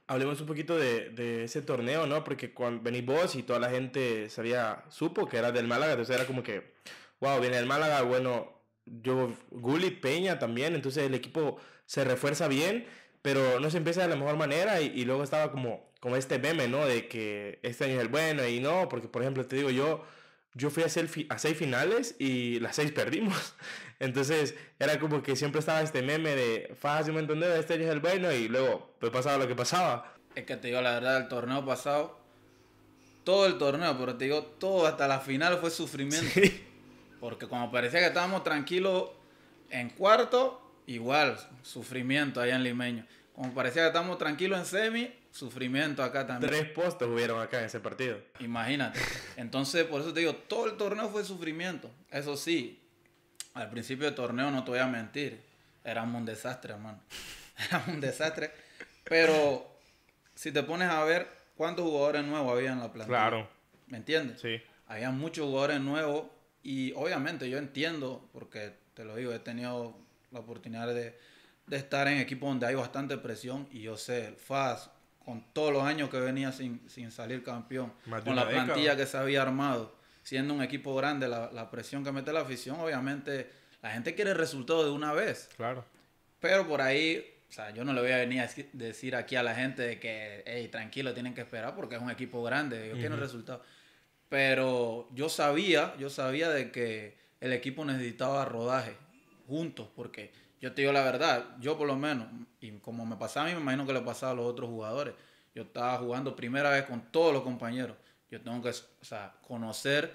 Hablemos un poquito de, de ese torneo, ¿no? Porque cuando venís vos y toda la gente sabía, supo que era del Málaga, entonces era como que, wow, viene el Málaga, bueno, yo, Gulli, Peña también, entonces el equipo se refuerza bien pero no se empieza de la mejor manera y, luego estaba como, como este meme, ¿no? De que este año es el bueno y no, porque por ejemplo te digo yo, yo fui a, a seis finales y las seis perdimos. (laughs) Entonces era como que siempre estaba este meme de, fácil me entender, este año es el bueno y luego pues pasaba lo que pasaba. Es que te digo la verdad, el torneo pasado, todo el torneo, pero te digo, todo hasta la final fue sufrimiento. Porque como parecía que estábamos tranquilos en cuarto, igual, sufrimiento allá en Limeño. Como parecía que estamos tranquilos en semi, sufrimiento acá también. Tres postes hubieron acá en ese partido. Imagínate. Entonces, por eso te digo, todo el torneo fue sufrimiento. Eso sí, al principio del torneo no te voy a mentir. Éramos un desastre, hermano. (laughs) Éramos un desastre. Pero si te pones a ver cuántos jugadores nuevos había en la plantilla. Claro. ¿Me entiendes? Sí. Había muchos jugadores nuevos y obviamente yo entiendo, porque te lo digo, he tenido la oportunidad de, estar en equipo donde hay bastante presión y yo sé, el FAS, con todos los años que venía sin, sin salir campeón, con la plantilla que se había armado, siendo un equipo grande, la, presión que mete la afición, obviamente la gente quiere el resultado de una vez. Claro. Pero por ahí, o sea, yo no le voy a venir a decir aquí a la gente de que, hey, tranquilo, tienen que esperar porque es un equipo grande, ellos el resultado. Pero yo sabía, yo sabía de que el equipo necesitaba rodaje juntos, porque yo te digo la verdad, yo por lo menos, y como me pasaba a mí, me imagino que le pasaba a los otros jugadores. Yo estaba jugando primera vez con todos los compañeros. Yo tengo que o conocer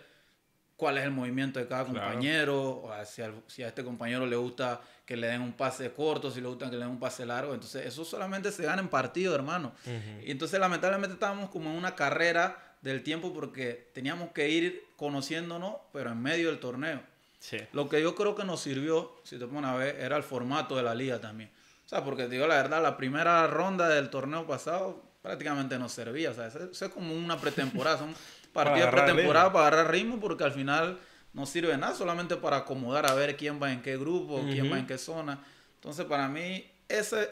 cuál es el movimiento de cada compañero, si, a este compañero le gusta que le den un pase corto, si le gusta que le den un pase largo. Entonces, eso solamente se gana en partido, hermano. Y entonces, lamentablemente, estábamos como en una carrera del tiempo porque teníamos que ir conociéndonos, pero en medio del torneo. Lo que yo creo que nos sirvió, si te pones a ver, era el formato de la liga también. O sea, porque digo la verdad, la primera ronda del torneo pasado prácticamente nos servía. O sea, es como una pretemporada, son (laughs) partidas pretemporada para agarrar ritmo porque al final no sirve nada, solamente para acomodar a ver quién va en qué grupo, quién va en qué zona. Entonces, para mí, ese,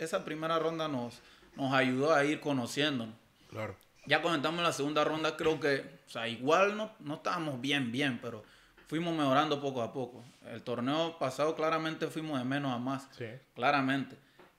esa primera ronda nos, nos ayudó a ir conociendo Claro. Ya comentamos en la segunda ronda, creo que, o sea, igual no, no estábamos bien, bien, pero fuimos mejorando poco a poco. El torneo pasado claramente fuimos de menos a más. Claramente.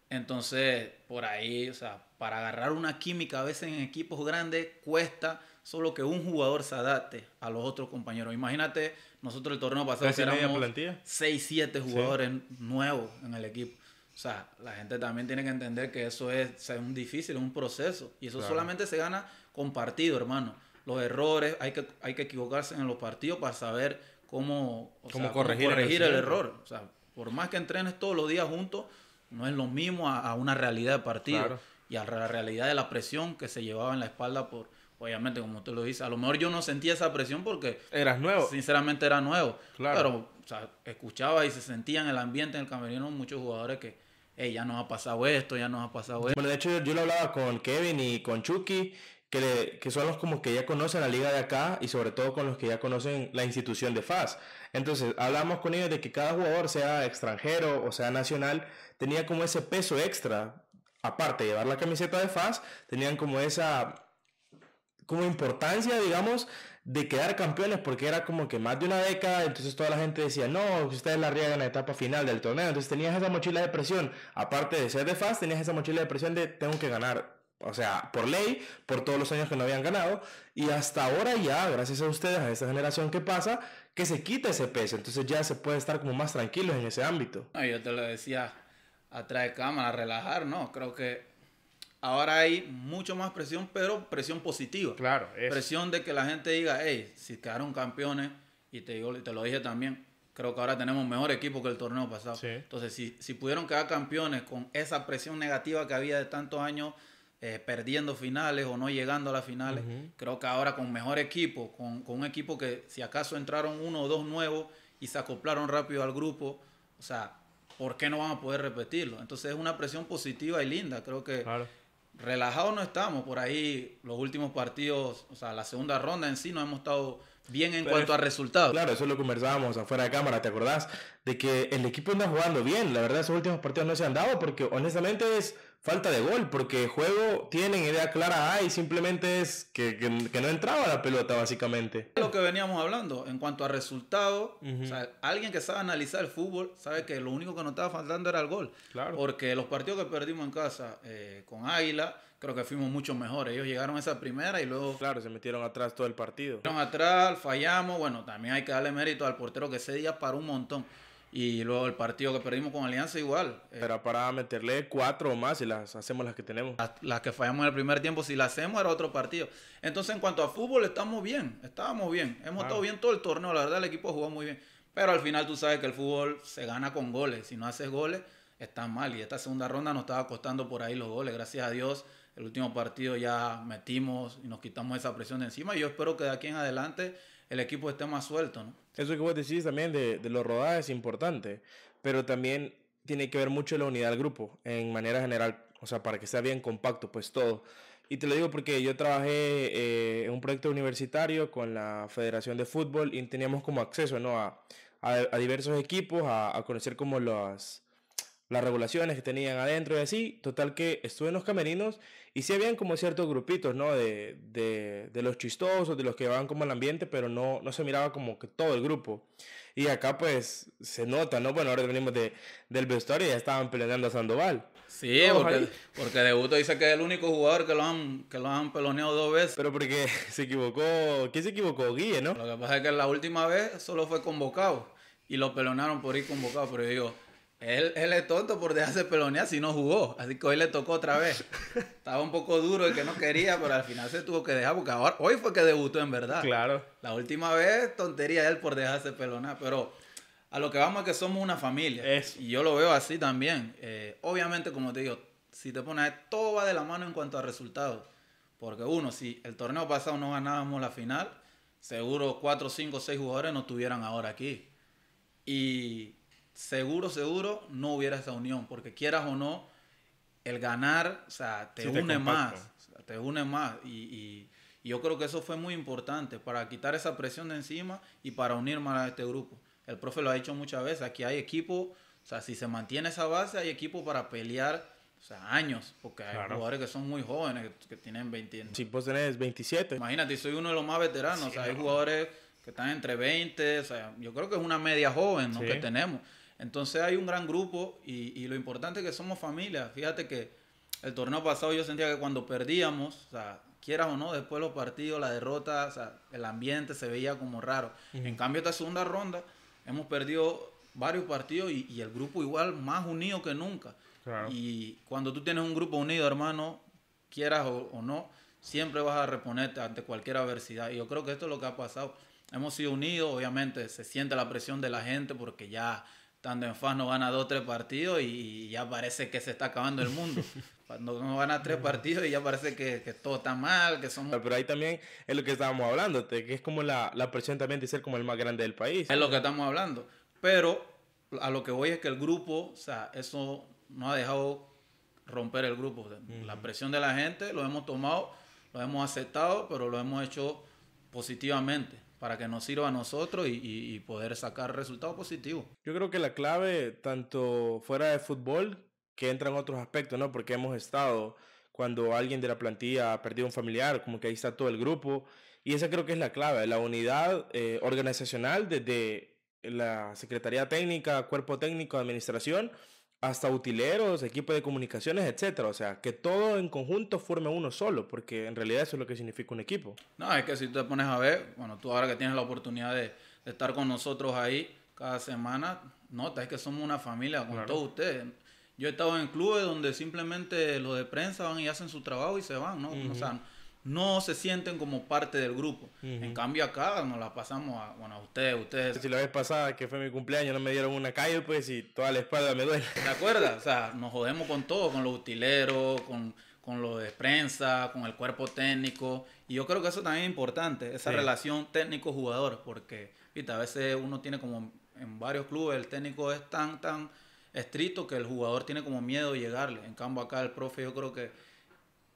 Entonces, por ahí, o sea, para agarrar una química a veces en equipos grandes cuesta solo que un jugador se adapte a los otros compañeros. Imagínate, nosotros el torneo pasado éramos 6, 7 jugadores nuevos en el equipo. O sea, la gente también tiene que entender que eso es, un difícil, es un proceso. Y eso solamente se gana con partido hermano. Los errores, hay que, hay que equivocarse en los partidos para saber cómo, corregir, el, error. O sea, por más que entrenes todos los días juntos, no es lo mismo a, una realidad de partido y a la realidad de la presión que se llevaba en la espalda por, obviamente, como tú lo dices, a lo mejor yo no sentía esa presión porque... Eras nuevo. Sinceramente era nuevo. Claro. Pero, escuchaba y se sentía en el ambiente, en el camerino, muchos jugadores que, hey, ya nos ha pasado esto, ya nos ha pasado esto. de hecho, yo, yo lo hablaba con Kevin y con Chucky que, son los como que ya conocen la liga de acá y sobre todo con los que ya conocen la institución de FAS. Entonces, hablamos con ellos de que cada jugador, sea extranjero o sea nacional, tenía como ese peso extra. Aparte de llevar la camiseta de FAS, tenían como esa como importancia, digamos, de quedar campeones, porque era como que más de una década, entonces toda la gente decía, no, ustedes la riegan en la etapa final del torneo, entonces tenías esa mochila de presión, aparte de ser de FAS, tenías esa mochila de presión de tengo que ganar o sea, por ley, por todos los años que no habían ganado, y hasta ahora ya, gracias a ustedes, a esta generación que pasa, que se quita ese peso, entonces ya se puede estar como más tranquilos en ese ámbito. yo te lo decía, atrás de cámara, relajar, no, creo que ahora hay mucho más presión, pero presión positiva. Claro, Presión de que la gente diga, hey, si quedaron campeones, y te, digo, te lo dije también, creo que ahora tenemos mejor equipo que el torneo pasado. Entonces, si, si pudieron quedar campeones con esa presión negativa que había de tantos años eh, perdiendo finales o no llegando a las finales. Creo que ahora con mejor equipo, con, un equipo que si acaso entraron uno o dos nuevos y se acoplaron rápido al grupo, o sea, ¿por qué no van a poder repetirlo? Entonces es una presión positiva y linda. Creo que relajados no estamos. Por ahí los últimos partidos, o sea, la segunda ronda en sí no hemos estado bien en cuanto a resultados. Claro, eso lo conversábamos afuera de cámara, ¿te acordás? De que el equipo anda jugando bien. La verdad, esos últimos partidos no se han dado porque honestamente es falta de gol, porque juego tienen idea clara hay, simplemente es que, no entraba la pelota, básicamente. Lo que veníamos hablando, en cuanto a resultado, alguien que sabe analizar el fútbol sabe que lo único que nos estaba faltando era el gol. Claro. Porque los partidos que perdimos en casa eh, con Águila, creo que fuimos mucho mejores. Ellos llegaron a esa primera y luego. Claro, se metieron atrás todo el partido. Metieron atrás, fallamos. Bueno, también hay que darle mérito al portero que ese día paró un montón. Y luego el partido que perdimos con Alianza igual. Eh. Era para meterle cuatro o más y las hacemos las que tenemos. Las, que fallamos en el primer tiempo, si las hacemos era otro partido. Entonces en cuanto a fútbol estamos bien, estábamos bien. Hemos estado bien todo el torneo, la verdad el equipo jugó muy bien. Pero al final tú sabes que el fútbol se gana con goles. Si no haces goles, estás mal. Y esta segunda ronda nos estaba costando por ahí los goles. Gracias a Dios, el último partido ya metimos y nos quitamos esa presión de encima. Y yo espero que de aquí en adelante el equipo esté más suelto, ¿no? Eso que vos decís también de, de los rodajes es importante, pero también tiene que ver mucho la unidad del grupo, en manera general, o sea, para que sea bien compacto, pues todo. Y te lo digo porque yo trabajé eh, en un proyecto universitario con la Federación de Fútbol y teníamos como acceso ¿no? a, a, diversos equipos, a, a conocer como las, las regulaciones que tenían adentro y así. Total que estuve en los camerinos y sí habían como ciertos grupitos, ¿no? De, de, los chistosos, de los que van como al ambiente, pero no, no se miraba como que todo el grupo. Y acá pues se nota, ¿no? Bueno, ahora venimos de, del vestuario y ya estaban peleando a Sandoval. Sí, porque, porque, Debuto dice que es el único jugador que lo han, que lo han peloneado dos veces. Pero porque (laughs) se equivocó, ¿quién se equivocó? Guille, ¿no? Lo que pasa es que la última vez solo fue convocado y lo pelonaron por ir convocado, pero yo digo él, es tonto por dejarse pelonear si no jugó. Así que hoy le tocó otra vez. (laughs) Estaba un poco duro y que no quería, pero al final se tuvo que dejar porque hoy fue que debutó en verdad. Claro. La última vez, tontería él por dejarse pelonear. Pero a lo que vamos es que somos una familia. es Y yo lo veo así también. Eh, obviamente, como te digo, si te pones, todo va de la mano en cuanto a resultados. Porque uno, si el torneo pasado no ganábamos la final, seguro cuatro, cinco, seis jugadores no estuvieran ahora aquí. Y seguro, seguro no hubiera esa unión, porque quieras o no, el ganar, o sea, te une más, te une más. Y, yo creo que eso fue muy importante para quitar esa presión de encima y para unir más a este grupo. El profe lo ha dicho muchas veces, aquí hay equipo, sea, si se mantiene esa base, hay equipo para pelear. años, porque hay jugadores que son muy jóvenes, que, tienen 20 27. Pues imagínate, soy uno de los más veteranos, hay jugadores que están entre 20, o sea, yo creo que es una media joven lo que tenemos. Entonces hay un gran grupo y, lo importante es que somos familia. Fíjate que el torneo pasado yo sentía que cuando perdíamos, o sea, quieras o no, después los partidos, la derrota, el ambiente se veía como raro. En cambio, esta segunda ronda hemos perdido varios partidos y, el grupo igual más unido que nunca. Y cuando tú tienes un grupo unido, hermano, quieras o, no, siempre vas a reponerte ante cualquier adversidad. Y yo creo que esto es lo que ha pasado. Hemos sido unidos, obviamente se siente la presión de la gente porque ya tanto en FAS no gana dos o tres partidos y ya parece que se está acabando el mundo. (laughs) Cuando no gana tres partidos y ya parece que, todo está mal, que somos... Pero ahí también es lo que estábamos hablando, que es como la, la presión también de ser como el más grande del país. Es lo que estamos hablando. Pero a lo que voy es que el grupo, o sea, eso no ha dejado romper el grupo. La presión de la gente lo hemos tomado, lo hemos aceptado, pero lo hemos hecho positivamente para que nos sirva a nosotros y, poder sacar resultados positivos. Yo creo que la clave, tanto fuera de fútbol, que entran en otros aspectos, ¿no? Porque hemos estado cuando alguien de la plantilla ha perdido un familiar, como que ahí está todo el grupo. Y esa creo que es la clave, la unidad eh, organizacional desde la Secretaría Técnica, Cuerpo Técnico, Administración, hasta utileros, equipos de comunicaciones, etcétera. O sea, que todo en conjunto forme uno solo, porque en realidad eso es lo que significa un equipo. No, es que si te pones a ver, bueno, tú ahora que tienes la oportunidad de, estar con nosotros ahí cada semana, notas que somos una familia con todos ustedes. Yo he estado en clubes donde simplemente los de prensa van y hacen su trabajo y se van, ¿no? O sea, no se sienten como parte del grupo. En cambio acá nos la pasamos a, bueno, a ustedes, ustedes. Si la vez pasada que fue mi cumpleaños no me dieron una calle, pues y toda la espalda me duele. ¿Te acuerdas? O sea, nos jodemos con todo, con los utileros, con, con lo de prensa, con el cuerpo técnico. Y yo creo que eso también es importante, esa relación técnico-jugador, porque ¿viste? a veces uno tiene como en varios clubes, el técnico es tan, tan estricto que el jugador tiene como miedo de llegarle. En cambio acá el profe yo creo que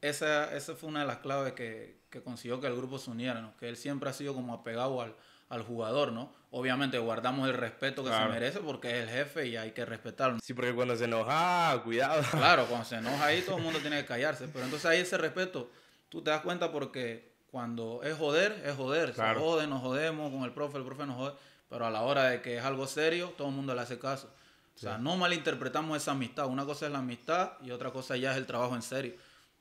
esa, esa fue una de las claves que, consiguió que el grupo se uniera, ¿no? que él siempre ha sido como apegado al, jugador, ¿no? Obviamente guardamos el respeto que se merece porque es el jefe y hay que respetarlo. Sí, porque cuando se enoja, ah, cuidado. (laughs) Claro, cuando se enoja ahí todo el mundo tiene que callarse, pero entonces ahí ese respeto, tú te das cuenta porque cuando es joder, es joder, se jode, nos jodemos con el profe, el profe nos jode, pero a la hora de que es algo serio, todo el mundo le hace caso. O sea, no malinterpretamos esa amistad. Una cosa es la amistad y otra cosa ya es el trabajo en serio.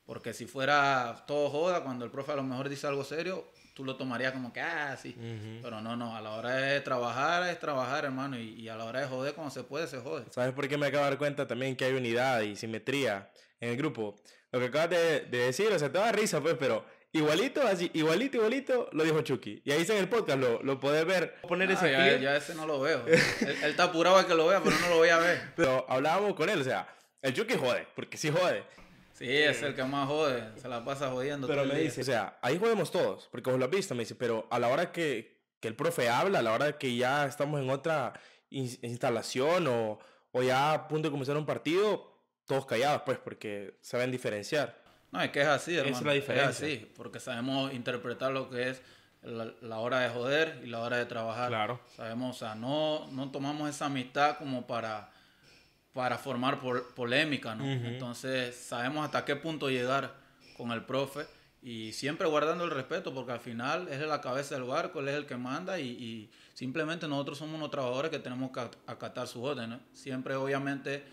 Porque si fuera todo joda, cuando el profe a lo mejor dice algo serio, tú lo tomarías como que, ah, sí. Pero no, no, a la hora de trabajar es trabajar, hermano. Y, a la hora de joder, cuando se puede, se jode. ¿Sabes por qué me acabo de dar cuenta también que hay unidad y simetría en el grupo? Lo que acabas de, decir, o sea, te da risa, pues, pero igualito, así, igualito, igualito, lo dijo Chucky. Y ahí está en el podcast, lo, lo podés ver. Poner ah, ese ya, ya ese no lo veo. él, él, está apurado que lo vea, pero no lo voy a ver. (laughs) Pero hablábamos con él, o sea, el Chucky jode, porque sí jode. Sí, es el que más jode, se la pasa jodiendo. Pero me dice, o sea, ahí jodemos todos, porque vos lo has visto, me dice, pero a la hora que, que el profe habla, a la hora que ya estamos en otra instalación o, ya a punto de comenzar un partido, todos callados, pues, porque saben diferenciar. No, es que es así, hermano. Es la diferencia. Es así, porque sabemos interpretar lo que es la, hora de joder y la hora de trabajar. Claro. Sabemos, o sea, no, no tomamos esa amistad como para para formar polémica, ¿no? Entonces sabemos hasta qué punto llegar con el profe y siempre guardando el respeto porque al final es la cabeza del barco, él es el que manda y, simplemente nosotros somos unos trabajadores que tenemos que acatar sus órdenes. ¿no? Siempre obviamente,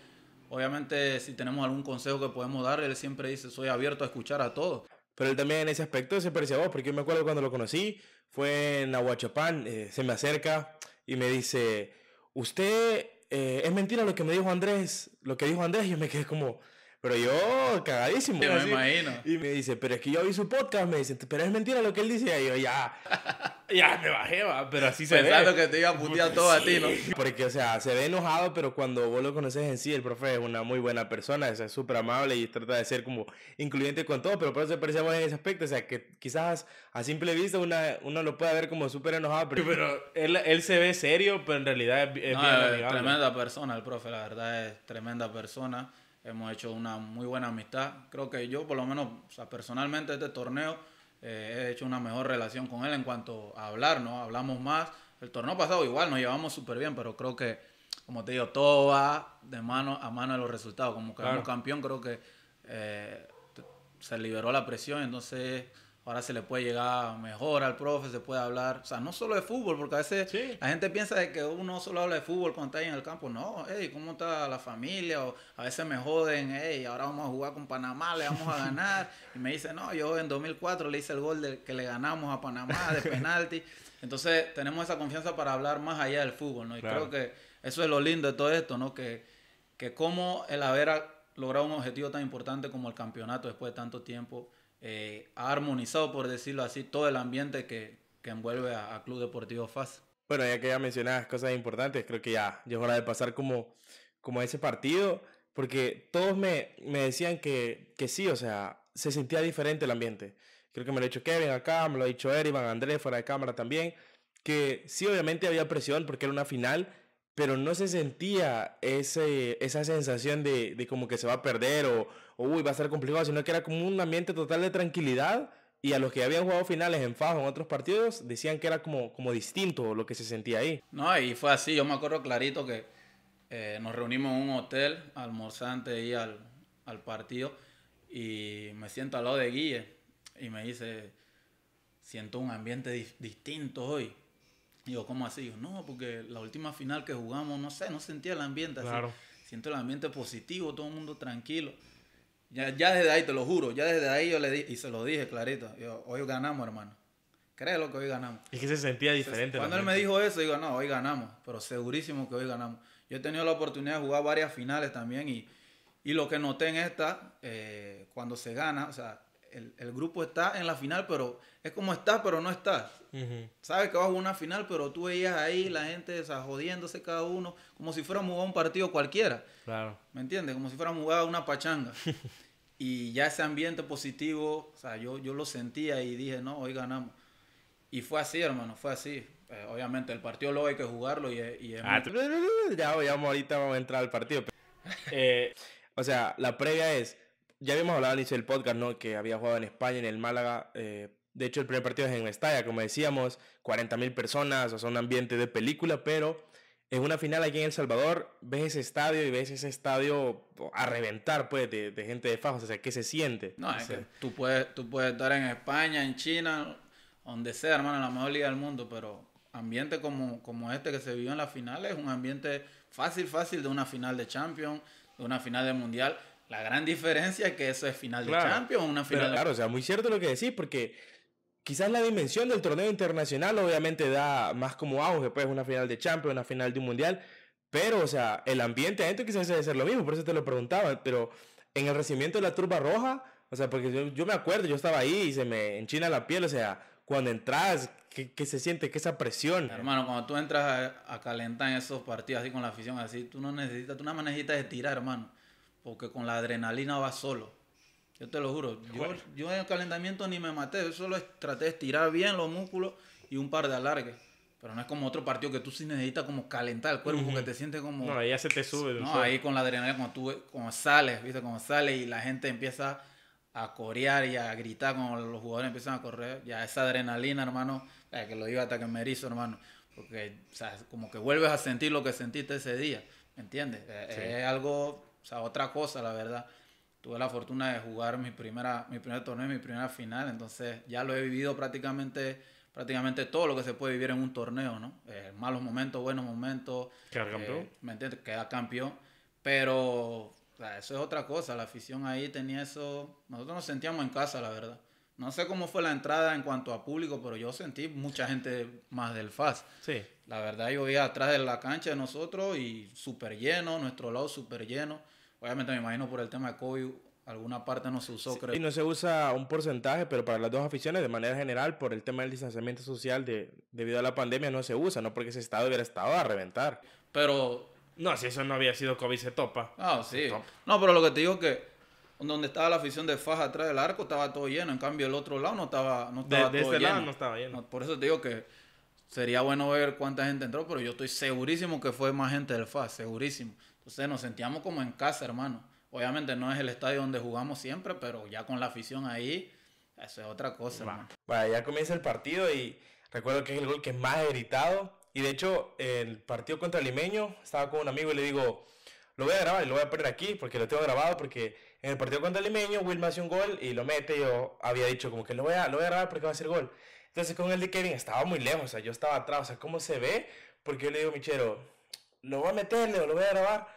obviamente si tenemos algún consejo que podemos dar, él siempre dice soy abierto a escuchar a todos. Pero él también en ese aspecto se parecía a vos, porque yo me acuerdo cuando lo conocí, fue en Aguachapán, eh, se me acerca y me dice, usted eh, es mentira lo que me dijo Andrés, lo que dijo Andrés, yo me quedé como, pero yo, cagadísimo. me imagino. Y me dice, pero es que yo vi su podcast. Me dice, pero es mentira lo que él dice. Y yo, ya, (laughs) ya me bajé, va. Pero así se Pensando que te iba a putear todo a ti, ¿no? Porque, o sea, se ve enojado, pero cuando vos lo conoces en sí, el profe es una muy buena persona, es súper amable y trata de ser como incluyente con todo. Pero por eso vos en ese aspecto. O sea, que quizás a simple vista uno lo puede ver como súper enojado, pero, él, se ve serio, pero en realidad es, Tremenda persona, el profe, la verdad es tremenda persona hemos hecho una muy buena amistad. Creo que yo, por lo menos sea, personalmente, este torneo eh, he hecho una mejor relación con él en cuanto a hablar, ¿no? Hablamos más. El torneo pasado igual nos llevamos súper bien, pero creo que, como te digo, todo va de mano a mano de los resultados. Como que campeón, creo que eh, se liberó la presión, entonces Ahora se le puede llegar mejor al profe, se puede hablar, o sea, no solo de fútbol, porque a veces la gente piensa de que uno solo habla de fútbol cuando está ahí en el campo. No, hey, ¿cómo está la familia? O a veces me joden, hey, ahora vamos a jugar con Panamá, le vamos a ganar. (laughs) y me dice no, yo en 2004 le hice el gol de, que le ganamos a Panamá de (laughs) penalti. Entonces, tenemos esa confianza para hablar más allá del fútbol, ¿no? Y creo que eso es lo lindo de todo esto, ¿no? Que, que cómo el haber logrado un objetivo tan importante como el campeonato después de tanto tiempo eh, ha armonizado, por decirlo así, todo el ambiente que, que envuelve a, Club Deportivo FAS. Bueno, ya que ya mencionas cosas importantes, creo que ya, llegó es hora de pasar como, como ese partido, porque todos me, me decían que, que sí, o sea, se sentía diferente el ambiente. Creo que me lo ha dicho Kevin acá, me lo ha dicho Erivan, Andrés fuera de cámara también, que sí, obviamente había presión porque era una final, pero no se sentía ese, esa sensación de, de como que se va a perder o, uy, va a ser complicado, sino que era como un ambiente total de tranquilidad. Y a los que habían jugado finales en Fajo en otros partidos, decían que era como, como distinto lo que se sentía ahí. No, y fue así. Yo me acuerdo clarito que eh, nos reunimos en un hotel, almorzante y al, al partido. Y me siento al lado de Guille y me dice, siento un ambiente distinto hoy. Y yo, ¿cómo así? Yo, no, porque la última final que jugamos, no sé, no sentía el ambiente así. Claro. Siento el ambiente positivo, todo el mundo tranquilo. Ya, desde ahí, te lo juro, ya desde ahí yo le dije, y se lo dije clarito, yo, hoy ganamos, hermano. Créelo que hoy ganamos. Es que se sentía diferente. cuando él me dijo eso, digo, no, hoy ganamos, pero segurísimo que hoy ganamos. Yo he tenido la oportunidad de jugar varias finales también y, lo que noté en esta, eh, cuando se gana, o sea, el, grupo está en la final, pero es como está, pero no está. Sabes que vas a jugar una final, pero tú veías ahí la gente o jodiéndose cada uno, como si fuera a jugar un partido cualquiera. Claro. ¿Me entiendes? Como si fuera a jugar una pachanga. (laughs) Y ya ese ambiente positivo, o sea, yo, yo lo sentía y dije, no, hoy ganamos. Y fue así, hermano, fue así. Eh, obviamente, el partido luego hay que jugarlo y, ah, (laughs) ya, ya, ahorita vamos a entrar al partido. (laughs) Eh, o sea, la previa es, ya habíamos hablado al inicio del podcast, ¿no? Que había jugado en España, en el Málaga. Eh, de hecho, el primer partido es en Estalla, como decíamos, 40.000 personas, o sea, un ambiente de película, pero es una final aquí en El Salvador, ves ese estadio y ves ese estadio a reventar, pues, de, gente de Fajos. O sea, ¿qué se siente? No, es que tú puedes, tú puedes estar en España, en China, donde sea, hermano, en la mejor liga del mundo, pero ambiente como, como este que se vivió en la final es un ambiente fácil, fácil de una final de Champions, de una final de Mundial. La gran diferencia es que eso es final de Champions, una final de... Claro, o sea, muy cierto lo que decís, porque quizás la dimensión del torneo internacional obviamente da más como auge, pues una final de Champions, una final de un Mundial, pero, o sea, el ambiente adentro quizás debe ser lo mismo, por eso te lo preguntaba, pero en el recibimiento de la turba roja, o sea, porque yo, me acuerdo, yo estaba ahí y se me enchina la piel, o sea, cuando entras, ¿qué, se siente? ¿Qué esa presión? Hermano, cuando tú entras a, calentar en esos partidos así con la afición, así, tú no necesitas, tú nada más necesitas estirar, hermano, porque con la adrenalina vas solo. Yo te lo juro. Yo, en el calentamiento ni me maté. Yo solo traté de estirar bien los músculos y un par de alargues. Pero no es como otro partido que tú sí necesitas como calentar el cuerpo porque te sientes como... No, ahí ya se te sube. No, ahí con la adrenalina cuando tú como sales, ¿viste? Como sales y la gente empieza a corear y a gritar cuando los jugadores empiezan a correr. Ya esa adrenalina, hermano, eh, que lo digo hasta que me erizo, hermano. Porque, o sea, como que vuelves a sentir lo que sentiste ese día, ¿me entiendes? Eh, es algo, o sea, otra cosa, la verdad tuve la fortuna de jugar mi, primera, mi primer torneo, mi primera final, entonces ya lo he vivido prácticamente, prácticamente todo lo que se puede vivir en un torneo, ¿no? Eh, malos momentos, buenos momentos. Quedar eh, campeón. ¿Me entiendes? Quedar campeón. Pero eso es otra cosa, la afición ahí tenía eso, nosotros nos sentíamos en casa, la verdad. No sé cómo fue la entrada en cuanto a público, pero yo sentí mucha gente más del FAS. Sí. La verdad, yo iba atrás de la cancha de nosotros y súper lleno, nuestro lado súper lleno. Obviamente me imagino por el tema de COVID alguna parte no se usó, creo. Y no se usa un porcentaje, pero para las dos aficiones, de manera general, por el tema del distanciamiento social de, debido a la pandemia, no se usa, no porque ese estado hubiera estado a reventar. Pero. No, si eso no había sido COVID, se topa. Ah, sí. No, pero lo que te digo es que donde estaba la afición de Faja atrás del arco estaba todo lleno, en cambio el otro lado no estaba, no estaba de, este lado no estaba lleno. por eso te digo que sería bueno ver cuánta gente entró, pero yo estoy segurísimo que fue más gente del FAS, segurísimo. Entonces nos sentíamos como en casa, hermano. Obviamente no es el estadio donde jugamos siempre, pero ya con la afición ahí, eso es otra cosa, hermano. Bueno, ya comienza el partido y recuerdo que es el gol que más más gritado. Y de hecho, el partido contra el Limeño, estaba con un amigo y le digo, lo voy a grabar y lo voy a poner aquí porque lo tengo grabado porque en el partido contra el Limeño me hace un gol y lo mete yo había dicho como que lo voy a, lo voy a grabar porque va a ser gol entonces con el de Kevin estaba muy lejos o sea yo estaba atrás o sea cómo se ve porque yo le digo Michero lo voy a meterle o lo voy a grabar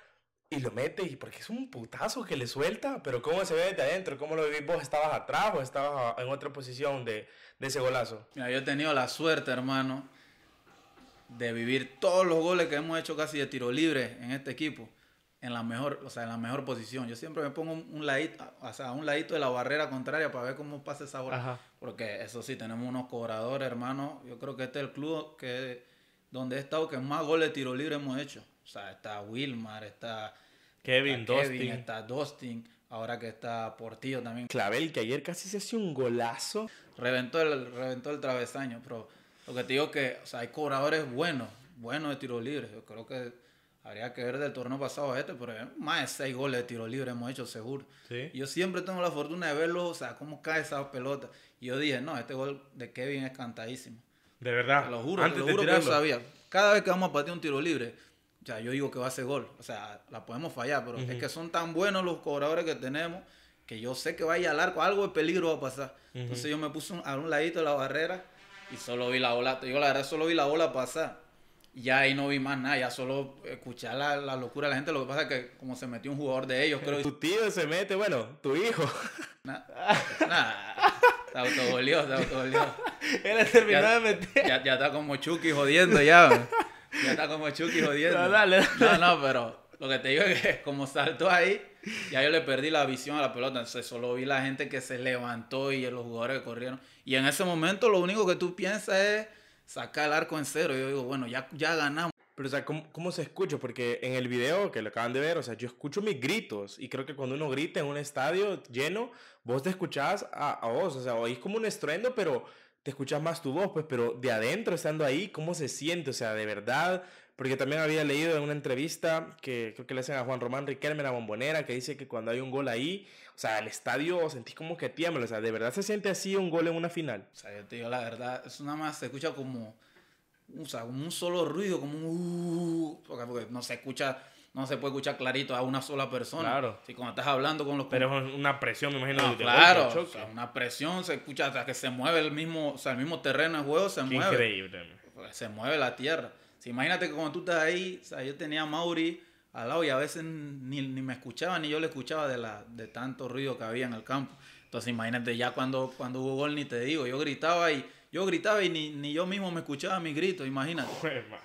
y lo mete, y porque es un putazo que le suelta, pero ¿cómo se ve de adentro? ¿Cómo lo vivís vos? ¿Estabas atrás o estabas en otra posición de, ese golazo? Mira, yo he tenido la suerte, hermano, de vivir todos los goles que hemos hecho casi de tiro libre en este equipo, en la mejor, o sea, en la mejor posición. Yo siempre me pongo un, un ladito, o sea, un ladito de la barrera contraria para ver cómo pasa esa bola. Porque eso sí, tenemos unos cobradores, hermano. Yo creo que este es el club que, donde he estado que más goles de tiro libre hemos hecho. O sea, está Wilmar, está Kevin, está Dustin. está Dustin, ahora que está Portillo también. Clavel, que ayer casi se hace un golazo. Reventó el, reventó el travesaño, pero lo que te digo es que hay cobradores buenos, buenos de tiro libre. Yo creo que habría que ver del torneo pasado a este, pero más de seis goles de tiro libre hemos hecho seguro. Yo siempre tengo la fortuna de verlo, o sea, cómo cae esa pelota. Y yo dije, no, este gol de Kevin es cantadísimo. De verdad. lo juro, Antes que sabía. Cada vez que vamos a patear un tiro libre, o sea, yo digo que va a ser gol. O sea, la podemos fallar, pero es que son tan buenos los cobradores que tenemos que yo sé que vaya al arco, algo de peligro va a pasar. Entonces yo me puse a un ladito de la barrera y solo vi la ola. Yo la verdad solo vi la bola pasar. Ya ahí no vi más nada, ya solo escuchar la, locura de la gente. Lo que pasa es que como se metió un jugador de ellos, creo. Tu tío se mete, bueno, tu hijo. (laughs) Nada. Nah. Se autogolió, se (laughs) Él ha terminado de meter. Ya, ya, está como Chucky jodiendo ya. (laughs) Ya está como Chucky jodiendo. No, dale, no, no, pero lo que te digo es que como saltó ahí, ya yo le perdí la visión a la pelota. Entonces solo vi la gente que se levantó y los jugadores que corrieron. Y en ese momento lo único que tú piensas es sacar el arco en cero. Y yo digo, bueno, ya, ya ganamos. Pero, o sea, ¿cómo, se escucha? Porque en el video que le acaban de ver, o sea, yo escucho mis gritos. Y creo que cuando uno grita en un estadio lleno, vos te escuchás a, a vos. O sea, oís como un estruendo, pero te escuchas más tu voz, pues, pero de adentro, estando ahí, ¿cómo se siente? O sea, de verdad, porque también había leído en una entrevista que creo que le hacen a Juan Román Riquelme, la bombonera, que dice que cuando hay un gol ahí, o sea, el estadio sentís como que tiembla, o sea, de verdad se siente así un gol en una final. O sea, yo te digo la verdad, es nada más se escucha como, o sea, un solo ruido, como un... Uh, porque no se escucha no se puede escuchar clarito a una sola persona. Claro. Si cuando estás hablando con los... Pero es una presión, me imagino. claro, una presión, se escucha hasta que se mueve el mismo, o sea, el mismo terreno de juego, se mueve. Increíble. Pues, se mueve la tierra. Si imagínate que cuando tú estás ahí, o yo tenía a Mauri al lado y a veces ni, ni me escuchaba, ni yo le escuchaba de, la, de tanto ruido que había en el campo. Entonces imagínate ya cuando, cuando hubo gol, ni te digo, yo gritaba y yo gritaba y ni, ni yo mismo me escuchaba mi grito, imagínate.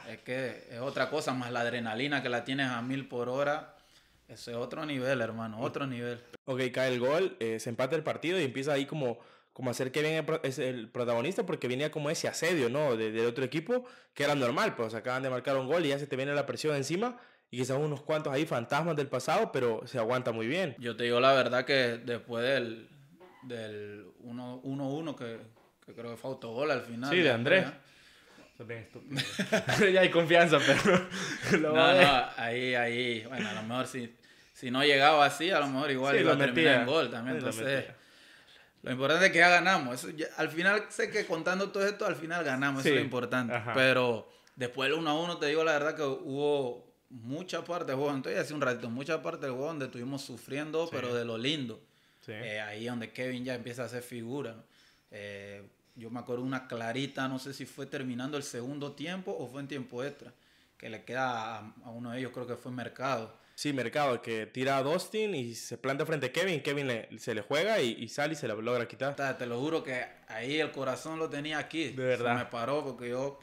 es que es otra cosa, más la adrenalina que la tienes a mil por hora. Ese es otro nivel, hermano, otro nivel. Ok, cae el gol, eh, se empata el partido y empieza ahí como, como a hacer que viene el, protagonista porque venía como ese asedio, ¿no? De, del otro equipo, que era normal, pues acaban de marcar un gol y ya se te viene la presión encima y quizás unos cuantos ahí fantasmas del pasado, pero se aguanta muy bien. Yo te digo la verdad que después del 1-1 que, que creo que fue autogol al final. Sí, de Andrés. bien estúpido. (laughs) ya hay confianza, pero. (laughs) no, no, ahí, ahí. Bueno, a lo mejor si, si no llegaba así, a lo mejor igual iba a terminar en gol también. entonces. Lo importante es que ya ganamos. Eso, al final, sé que contando todo esto, al final ganamos. Eso es lo importante. Pero después del 1 a 1, te digo la verdad que hubo mucha parte del juego. Entonces, hace un ratito, mucha parte del juego donde estuvimos sufriendo, pero de lo lindo. Sí. Eh, ahí donde Kevin ya empieza a hacer figura. Eh, yo me acuerdo una clarita, no sé si fue terminando el segundo tiempo o fue en tiempo extra, que le queda a, uno de ellos, creo que fue Mercado. Sí, Mercado, que tira a Dustin y se planta frente a Kevin. Kevin le, se le juega y, sale y se la logra quitar. Te lo juro que ahí el corazón lo tenía aquí. Se me paró porque yo,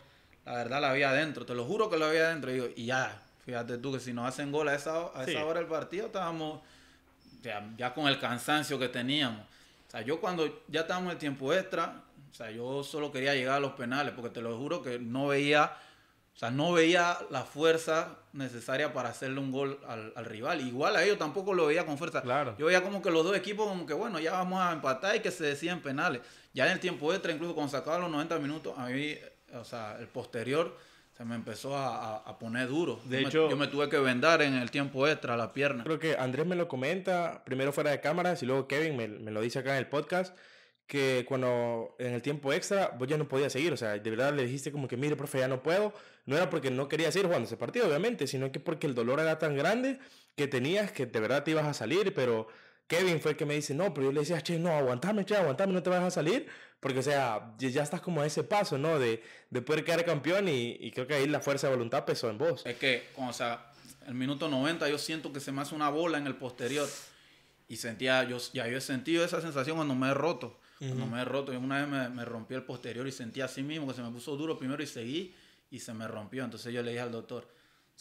la verdad, la había adentro. Te lo juro que lo había adentro. Y, ya, fíjate tú que si nos hacen gol a esa, a hora del partido, estábamos ya con el cansancio que teníamos. O sea, yo cuando ya estábamos en el tiempo extra, o sea, yo solo quería llegar a los penales, porque te lo juro que no veía, o sea, no veía la fuerza necesaria para hacerle un gol al, rival. Igual a ellos tampoco lo veía con fuerza. Claro. Yo veía como que los dos equipos, como que bueno, ya vamos a empatar y que se decían penales. Ya en el tiempo extra, incluso cuando sacaba los 90 minutos, a mí, o sea, el posterior se me empezó a, poner duro. De hecho, me, yo me tuve que vendar en el tiempo extra la pierna. Creo que Andrés me lo comenta, primero fuera de cámara y luego Kevin me, lo dice acá en el podcast que cuando en el tiempo extra vos ya no podías seguir, o sea, de verdad le dijiste como que, mire, profe, ya no puedo, no era porque no quería seguir jugando ese partido, obviamente, sino que porque el dolor era tan grande que tenías que de verdad te ibas a salir, pero Kevin fue el que me dice, no, pero yo le decía, che, no, aguantame, che, aguantame, no te vas a salir, porque, o sea, ya estás como a ese paso, ¿no? De, de poder quedar campeón y, creo que ahí la fuerza de voluntad pesó en vos. Es que, o sea, el minuto 90 yo siento que se me hace una bola en el posterior y sentía, yo ya yo he sentido esa sensación cuando me he roto, cuando me he roto, yo una vez me, me rompí el posterior y sentía así mismo que se me puso duro primero y seguí y se me rompió, entonces yo le dije al doctor,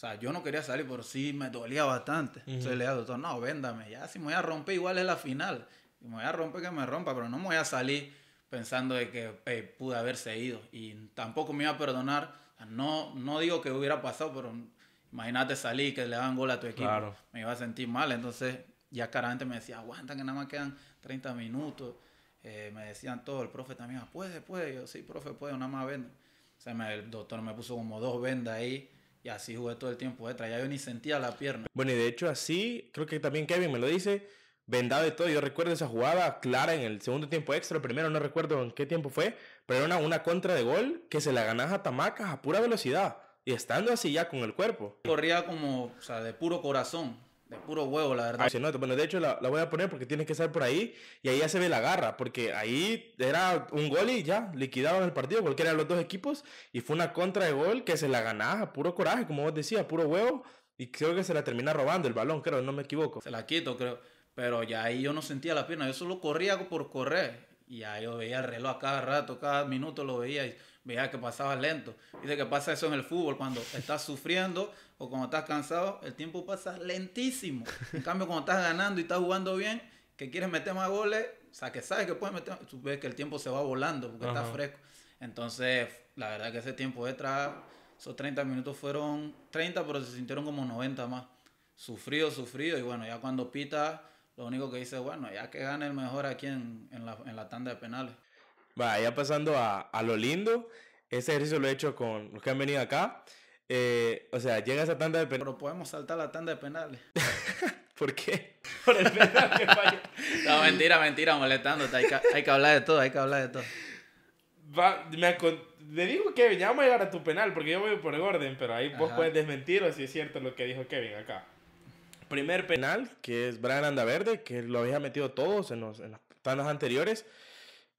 o sea, yo no quería salir, pero sí me dolía bastante. Entonces le dije al doctor, no, véndame, ya si me voy a romper, igual es la final. Y me voy a romper que me rompa, pero no me voy a salir pensando de que pude haberse ido. Y tampoco me iba a perdonar. No, no digo que hubiera pasado, pero imagínate salir que le hagan gol a tu equipo. Me iba a sentir mal. Entonces, ya caramente me decía, aguanta que nada más quedan 30 minutos. Eh, me decían todo, el profe también, ah, puede, puede. yo, sí, profe, puede, nada más venda. O sea, el doctor me puso como dos vendas ahí y así jugué todo el tiempo extra. Ya yo ni sentía la pierna. Bueno, y de hecho así, creo que también Kevin me lo dice, vendado de todo. Yo recuerdo esa jugada clara en el segundo tiempo extra. El primero no recuerdo en qué tiempo fue, pero era una, contra de gol que se la ganas a Tamacas a pura velocidad. Y estando así ya con el cuerpo. Corría como, o sea, de puro corazón de puro huevo, la verdad. Ah, bueno, de hecho la, voy a poner porque tienes que estar por ahí y ahí ya se ve la garra, porque ahí era un gol y ya liquidaban el partido, cualquiera de los dos equipos, y fue una contra de gol que se la ganaba, puro coraje, como vos decías, puro huevo, y creo que se la termina robando el balón, creo, no me equivoco. Se la quito, creo, pero ya ahí yo no sentía la pena, yo solo corría por correr, y ahí yo veía el reloj a cada rato, cada minuto lo veía. Y veía que pasaba lento. Dice que pasa eso en el fútbol, cuando estás sufriendo o cuando estás cansado, el tiempo pasa lentísimo. En cambio, cuando estás ganando y estás jugando bien, que quieres meter más goles, o sea, que sabes que puedes meter, tú ves que el tiempo se va volando porque estás está fresco. Entonces, la verdad que ese tiempo extra, esos 30 minutos fueron 30, pero se sintieron como 90 más. Sufrido, sufrido, y bueno, ya cuando pita, lo único que dice, bueno, ya que gane el mejor aquí en, la, en la tanda de penales. Vaya, ya pasando a, a, lo lindo, Ese ejercicio lo he hecho con los que han venido acá. Eh, o sea, llega esa tanda de penales. Pero podemos saltar la tanda de penales. (laughs) (laughs) ¿Por qué? Por el penal que falla. (laughs) No, mentira, mentira, molestándote. Hay que, hay que, hablar de todo, hay que hablar de todo. Va, me, digo Kevin, ya vamos a llegar a tu penal porque yo voy por el orden, pero ahí vos puedes desmentir si es cierto lo que dijo Kevin acá. Primer penal, que es Brian Andaverde, que lo había metido todos en, los, en las tandas anteriores.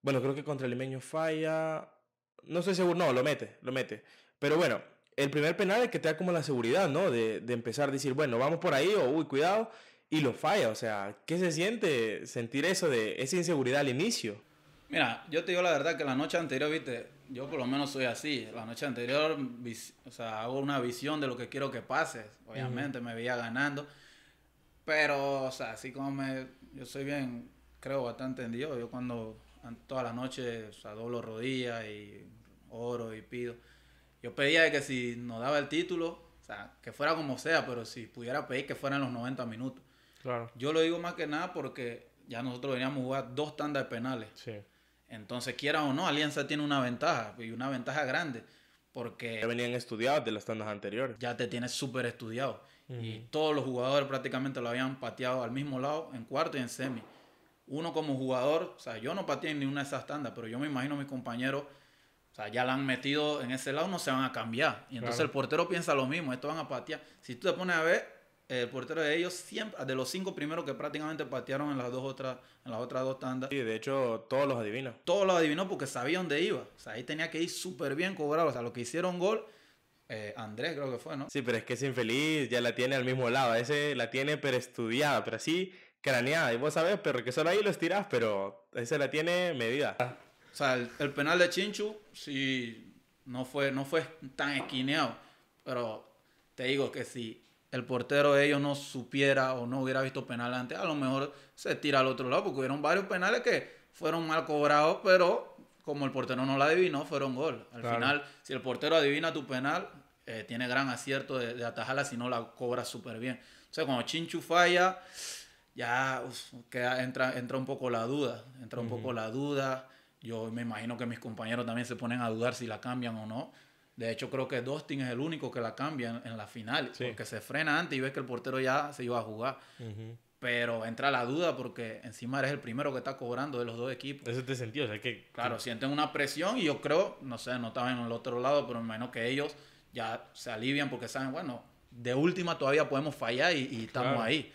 Bueno, creo que contra falla. No estoy seguro. No, lo mete, lo mete. Pero bueno, el primer penal es que te da como la seguridad, ¿no? De, empezar a decir, bueno, vamos por ahí o, uy, cuidado. Y lo falla. O sea, ¿qué se siente sentir eso de esa inseguridad al inicio? Mira, yo te digo la verdad que la noche anterior, viste, yo por lo menos soy así. La noche anterior, o sea, hago una visión de lo que quiero que pase. Obviamente me veía ganando. Pero, o sea, así como me. Yo soy bien, creo, bastante entendido. Yo cuando toda la noche o sea, doblo rodillas y oro y pido. Yo pedía que si nos daba el título, o sea, que fuera como sea, pero si pudiera pedir que fueran los 90 minutos. Claro. Yo lo digo más que nada porque ya nosotros veníamos a jugar dos tandas de penales. Entonces, quiera o no, Alianza tiene una ventaja, y una ventaja grande, porque... Ya venían estudiados de las tandas anteriores. Ya te tienes súper estudiado. Y todos los jugadores prácticamente lo habían pateado al mismo lado, en cuarto y en semi uno como jugador, o sea, yo no pateé en ninguna de esas tandas, pero yo me imagino a mis compañeros, o sea, ya la han metido en ese lado, no se van a cambiar. Y entonces el portero piensa lo mismo, estos van a patear. Si tú te pones a ver, el portero de ellos siempre, de los cinco primeros que prácticamente patearon en las dos otras, en las otras dos tandas. Sí, de hecho, todos los adivinó. Todos los adivinó porque sabía dónde iba. O sea, ahí tenía que ir súper bien cobrado. O sea, los que hicieron gol, eh, Andrés creo que fue, ¿no? Sí, pero es que ese infeliz ya la tiene al mismo lado. Ese la tiene pero estudiada, pero así craneada. Y vos sabés, pero que solo ahí lo estirás, pero ahí se la tiene medida. O sea, el, penal de Chinchu sí no fue, no fue tan esquineado. Pero te digo que si el portero de ellos no supiera o no hubiera visto penal antes, a lo mejor se tira al otro lado, porque hubieron varios penales que fueron mal cobrados, pero como el portero no la adivinó, fueron gol. Al final, si el portero adivina tu penal, eh, tiene gran acierto de, de, atajarla si no la cobra súper bien. O sea, cuando Chinchu falla, ya entra, entra un poco la duda, entra un poco la duda. Yo me imagino que mis compañeros también se ponen a dudar si la cambian o no. De hecho, creo que Dustin es el único que la cambia en, la final, porque se frena antes y ves que el portero ya se iba a jugar. Pero entra la duda porque encima eres el primero que está cobrando de los dos equipos. en te sentido, o sea que... Claro, sienten una presión y yo creo, no sé, no estaba en el otro lado, pero menos que ellos ya se alivian porque saben, bueno, de última todavía podemos fallar y, estamos ahí.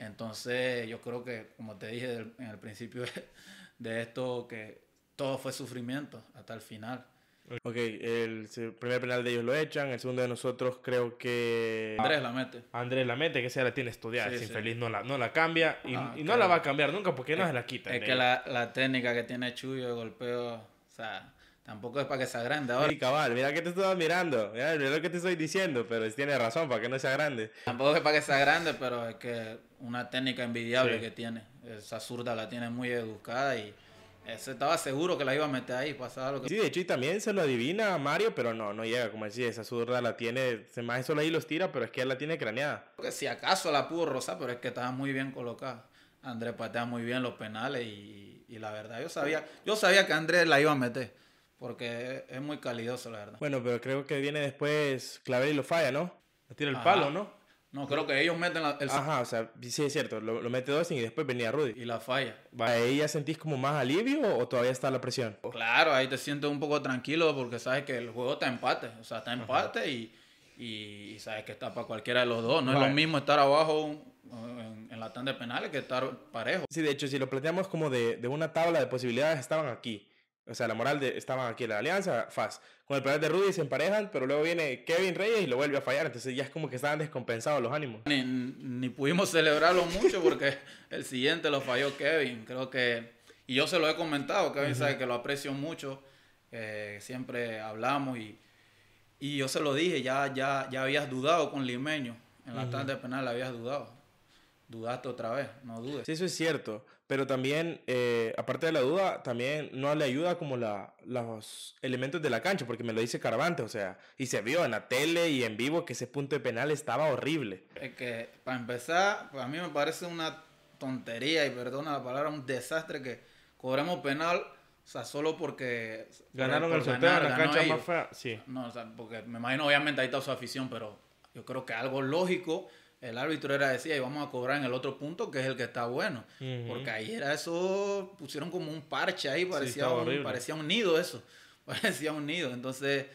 Entonces yo creo que, como te dije en el principio de esto, que todo fue sufrimiento hasta el final. Ok, el primer penal de ellos lo echan, el segundo de nosotros creo que... Andrés la mete. Andrés la mete, que sea la tiene estudiada, es infeliz, no, la, no la cambia y, ah, no la va a cambiar nunca porque no se la quita. Es que la, la, técnica que tiene Chuyo de golpeo, o sea, Tampoco es para que sea grande ahora. cabal, mira que te estoy mirando. Mira, lo que te estoy diciendo, pero tiene razón, para que no sea grande. Tampoco es para que sea grande, pero es que una técnica envidiable que tiene. Esa zurda la tiene muy educada y eso estaba seguro que la iba a meter ahí, Sí, de hecho, y también se lo adivina a Mario, pero no, no llega, como decía, esa zurda la tiene, se más solo ahí los tira, pero es que él la tiene craneada. Porque si acaso la pudo rozar, pero es que estaba muy bien colocada. Andrés patea muy bien los penales y, y la verdad, yo sabía, yo sabía que Andrés la iba a meter porque es muy calidoso, la verdad. Bueno, pero creo que viene después Clavel y lo falla, ¿no? Le tira el palo, ¿no? No, creo que ellos meten la, el... Ajá, o sea, sí es cierto, lo, mete dos y después venía Rudy. Y la falla. ¿Ahí ya sentís como más alivio o todavía está la presión? Claro, ahí te sientes un poco tranquilo porque sabes que el juego está empate, o sea, está empate y, y, sabes que está para cualquiera de los dos. No es lo mismo estar abajo en, la tanda de penales que estar parejo. Sí, de hecho, si lo planteamos como de, de una tabla de posibilidades, estaban aquí. O sea, la moral de estaban aquí en la alianza, Faz. Con el penal de Rudy se emparejan, pero luego viene Kevin Reyes y lo vuelve a fallar. Entonces ya es como que estaban descompensados los ánimos. Ni, pudimos celebrarlo mucho porque (laughs) el siguiente lo falló Kevin. Creo que. Y yo se lo he comentado, Kevin sabe que lo aprecio mucho. Eh, siempre hablamos y, yo se lo dije, ya, ya, ya habías dudado con Limeño. En la tarde penal habías dudado. Dudaste otra vez, no dudes. Sí, eso es cierto. Pero también, eh, aparte de la duda, también no le ayuda como la, los elementos de la cancha, porque me lo dice Carvante, o sea, y se vio en la tele y en vivo que ese punto de penal estaba horrible. Es que, para empezar, pues, a mí me parece una tontería, y perdona la palabra, un desastre que cobremos penal o sea, solo porque... Ganaron el sorteo en la cancha más fea, sí. No, o sea, porque me imagino obviamente ahí está su afición, pero yo creo que algo lógico el árbitro era decía, y vamos a cobrar en el otro punto, que es el que está bueno. Porque ahí era eso, pusieron como un parche ahí, parecía, un, parecía nido eso, (laughs) parecía un nido. Entonces,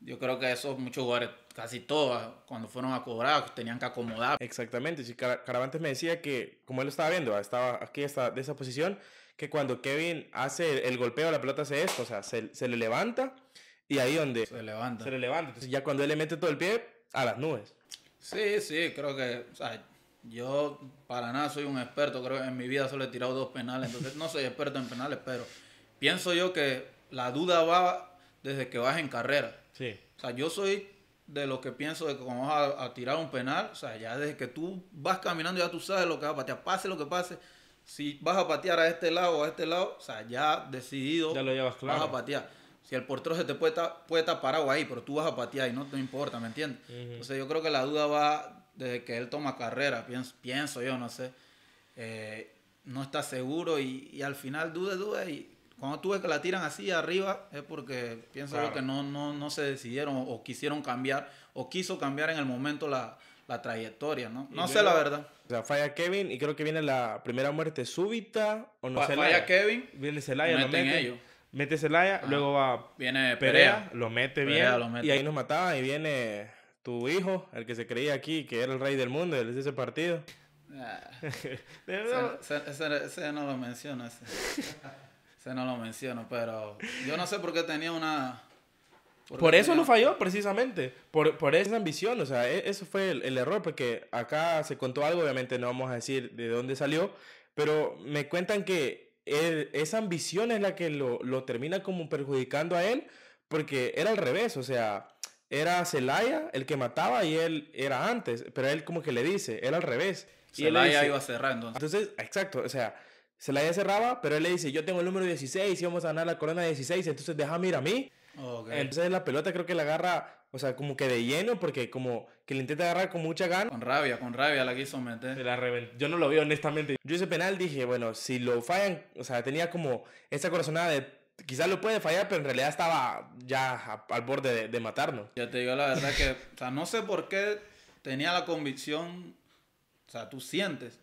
yo creo que eso, muchos jugadores, casi todos, cuando fueron a cobrar, tenían que acomodar. Exactamente, si Caravantes me decía que, como él estaba viendo, estaba aquí está de esa posición, que cuando Kevin hace el, golpeo, la pelota hace esto, o sea, se, se, le levanta y ahí donde... Se levanta. Se levanta. Entonces ya cuando él le mete todo el pie, a las nubes. Sí, sí, creo que. O sea, yo para nada soy un experto, creo que en mi vida solo he tirado dos penales, entonces no soy experto en penales, pero pienso yo que la duda va desde que vas en carrera. Sí. O sea, yo soy de lo que pienso de que cuando vas a, tirar un penal, o sea, ya desde que tú vas caminando ya tú sabes lo que vas a patear, pase lo que pase, si vas a patear a este lado o a este lado, o sea, ya decidido ya lo llevas claro. vas a patear. Si el portero se te puede, puede estar parado ahí, pero tú vas a patear y no te importa, ¿me entiendes? Entonces yo creo que la duda va desde que él toma carrera, pienso, pienso yo, no sé. Eh, no está seguro y, y, al final duda, duda y cuando tú ves que la tiran así arriba es porque pienso yo que no, no, no se decidieron o, quisieron cambiar o quiso cambiar en el momento la, la trayectoria, ¿no? No sé la verdad. O sea, falla Kevin y creo que viene la primera muerte súbita o no Falla Kevin. Viene Celaya, no meten ellos. Mete Celaya, luego va viene Perea, lo mete bien. Y ahí nos mataba y viene tu hijo, el que se creía aquí, que era el rey del mundo, él ese partido. Ah. (laughs) se, no lo menciono, se, no lo menciono, pero yo no sé por qué tenía una... Por, eso lo falló, precisamente, por, por, esa ambición, o sea, e, eso fue el, el error, porque acá se contó algo, obviamente no vamos a decir de dónde salió, pero me cuentan que esa ambición es la que lo, termina como perjudicando a él, porque era al revés, o sea, era Celaya el que mataba y él era antes, pero él como que le dice, era al revés. Y Celaya iba cerrando. Entonces, exacto, o sea, Celaya cerraba, pero él le dice, yo tengo el número 16 y vamos a ganar la corona 16, entonces déjame ir a mí. Entonces la pelota creo que la agarra o sea, como que de lleno, porque como que le intenta agarrar con mucha gana. Con rabia, con rabia la quiso meter. la Yo no lo vi honestamente. Yo ese penal dije, bueno, si lo fallan, o sea, tenía como esa corazonada de quizás lo puede fallar, pero en realidad estaba ya al borde de, de matarnos. Yo te digo la verdad que, o sea, no sé por qué tenía la convicción, o sea, tú sientes.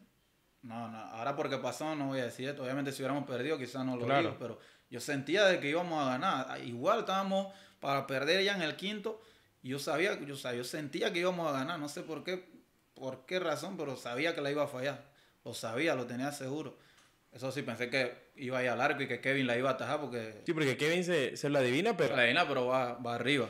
No, no, ahora porque pasó no voy a decir esto. Obviamente si hubiéramos perdido quizás no lo digo, pero yo sentía de que íbamos a ganar. Igual estábamos para perder ya en el quinto yo sabía, yo sabía, yo sentía que íbamos a ganar, no sé por qué, por qué razón, pero sabía que la iba a fallar. Lo sabía, lo tenía seguro. Eso sí, pensé que iba a ir al arco y que Kevin la iba a atajar porque... Sí, porque Kevin se, se la divina pero... La adivina, pero va, va arriba.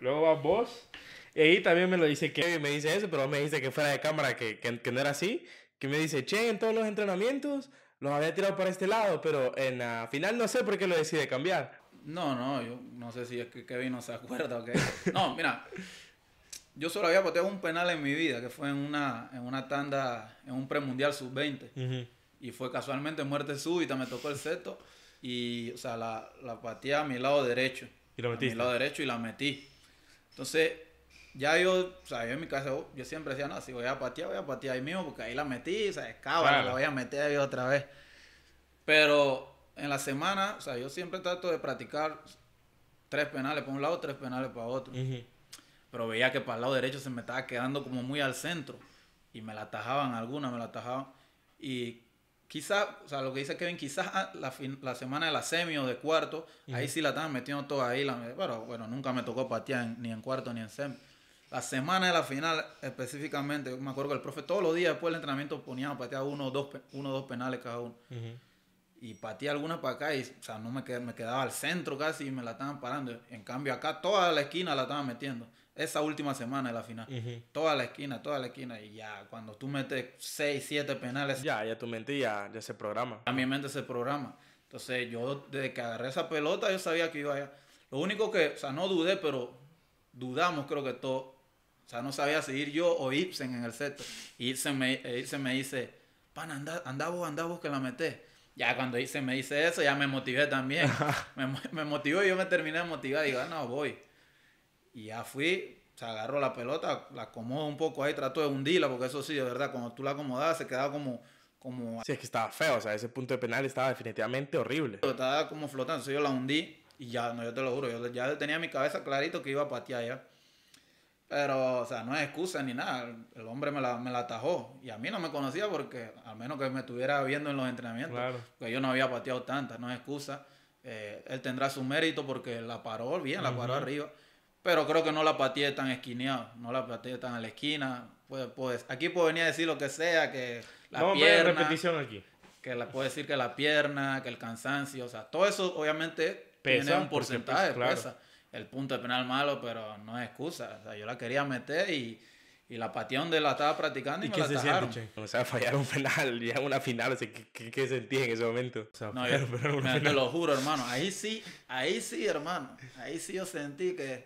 luego va vos. Y ahí también me lo dice Kevin me dice eso, pero me dice que fuera de cámara, que, que, no era así. Que me dice, che, en todos los entrenamientos los había tirado para este lado, pero en la final no sé por qué lo decide cambiar. No, no, yo no sé si es que Kevin no se acuerda o qué. No, mira, yo solo había pateado un penal en mi vida, que fue en una, en una tanda, en un premundial sub-20. Y fue casualmente muerte súbita, me tocó el sexto. Y, o sea, la, la pateé a mi lado derecho. ¿Y la metí A mi lado derecho y la metí. Entonces, ya yo, o sea, yo en mi casa, oh, yo siempre decía, no, si voy a patear, voy a patear ahí mismo, porque ahí la metí, o sea, es la voy a meter ahí otra vez. Pero en la semana, o sea, yo siempre trato de practicar tres penales para un lado, tres penales para otro. Pero veía que para el lado derecho se me estaba quedando como muy al centro. Y me la atajaban algunas, me la atajaban. Y quizás, o sea, lo que dice Kevin, quizás la, la semana de la semi o de cuarto, ahí sí la estaban metiendo toda ahí. pero bueno, nunca me tocó patear ni en cuarto ni en semi. La semana de la final específicamente, me acuerdo que el profe todos los días después del entrenamiento ponía a patear uno o dos, uno, dos penales cada uno y pateé alguna para acá y, o no me, quedaba, me quedaba al centro casi y me la estaban parando. En cambio, acá toda la esquina la estaban metiendo. Esa última semana de la final. Toda la esquina, toda la esquina. Y ya, cuando tú metes 6, 7 penales. Ya, ya tu mente ya, ya se programa. A mi mente se programa. Entonces, yo desde que agarré esa pelota, yo sabía que iba allá. Lo único que, o sea, no dudé, pero dudamos, creo que todo. O sea, no sabía si ir yo o Ibsen en el set. Y se me, me dice, pan, anda, anda vos, anda vos que la metés ya cuando se me dice eso, ya me motivé también. me, me motivó y yo me terminé de motivar. Digo, ah, no, voy. Y ya fui, se agarró la pelota, la acomodó un poco ahí, trató de hundirla, porque eso sí, de verdad, cuando tú la acomodabas se quedaba como... como... Sí, es que estaba feo, o sea, ese punto de penal estaba definitivamente horrible. estaba como flotando, entonces yo la hundí y ya, no, yo te lo juro, yo ya tenía mi cabeza clarito que iba a patear ya. Pero, o sea, no es excusa ni nada. El hombre me la, atajó. Y a mí no me conocía porque, al menos que me estuviera viendo en los entrenamientos, que yo no había pateado tantas, no es excusa. Eh, él tendrá su mérito porque la paró bien, la paró arriba. Pero creo que no la pateé tan esquineado, no la pateé tan a la esquina. Pues, pues aquí puedo venir a decir lo que sea, que la pierna... repetición aquí. Que la, puedo decir que la pierna, que el cansancio, o sea, todo eso obviamente pesa, tiene un pues, porcentaje, pesa el punto de penal malo, pero no es excusa. yo la quería meter y, la pateón de la estaba practicando y, ¿Y me la se o sea, fallar un penal, ya una final, o sea, ¿qué, sentí en ese momento? no, me, te lo juro, hermano. Ahí sí, ahí sí, hermano. Ahí sí yo sentí que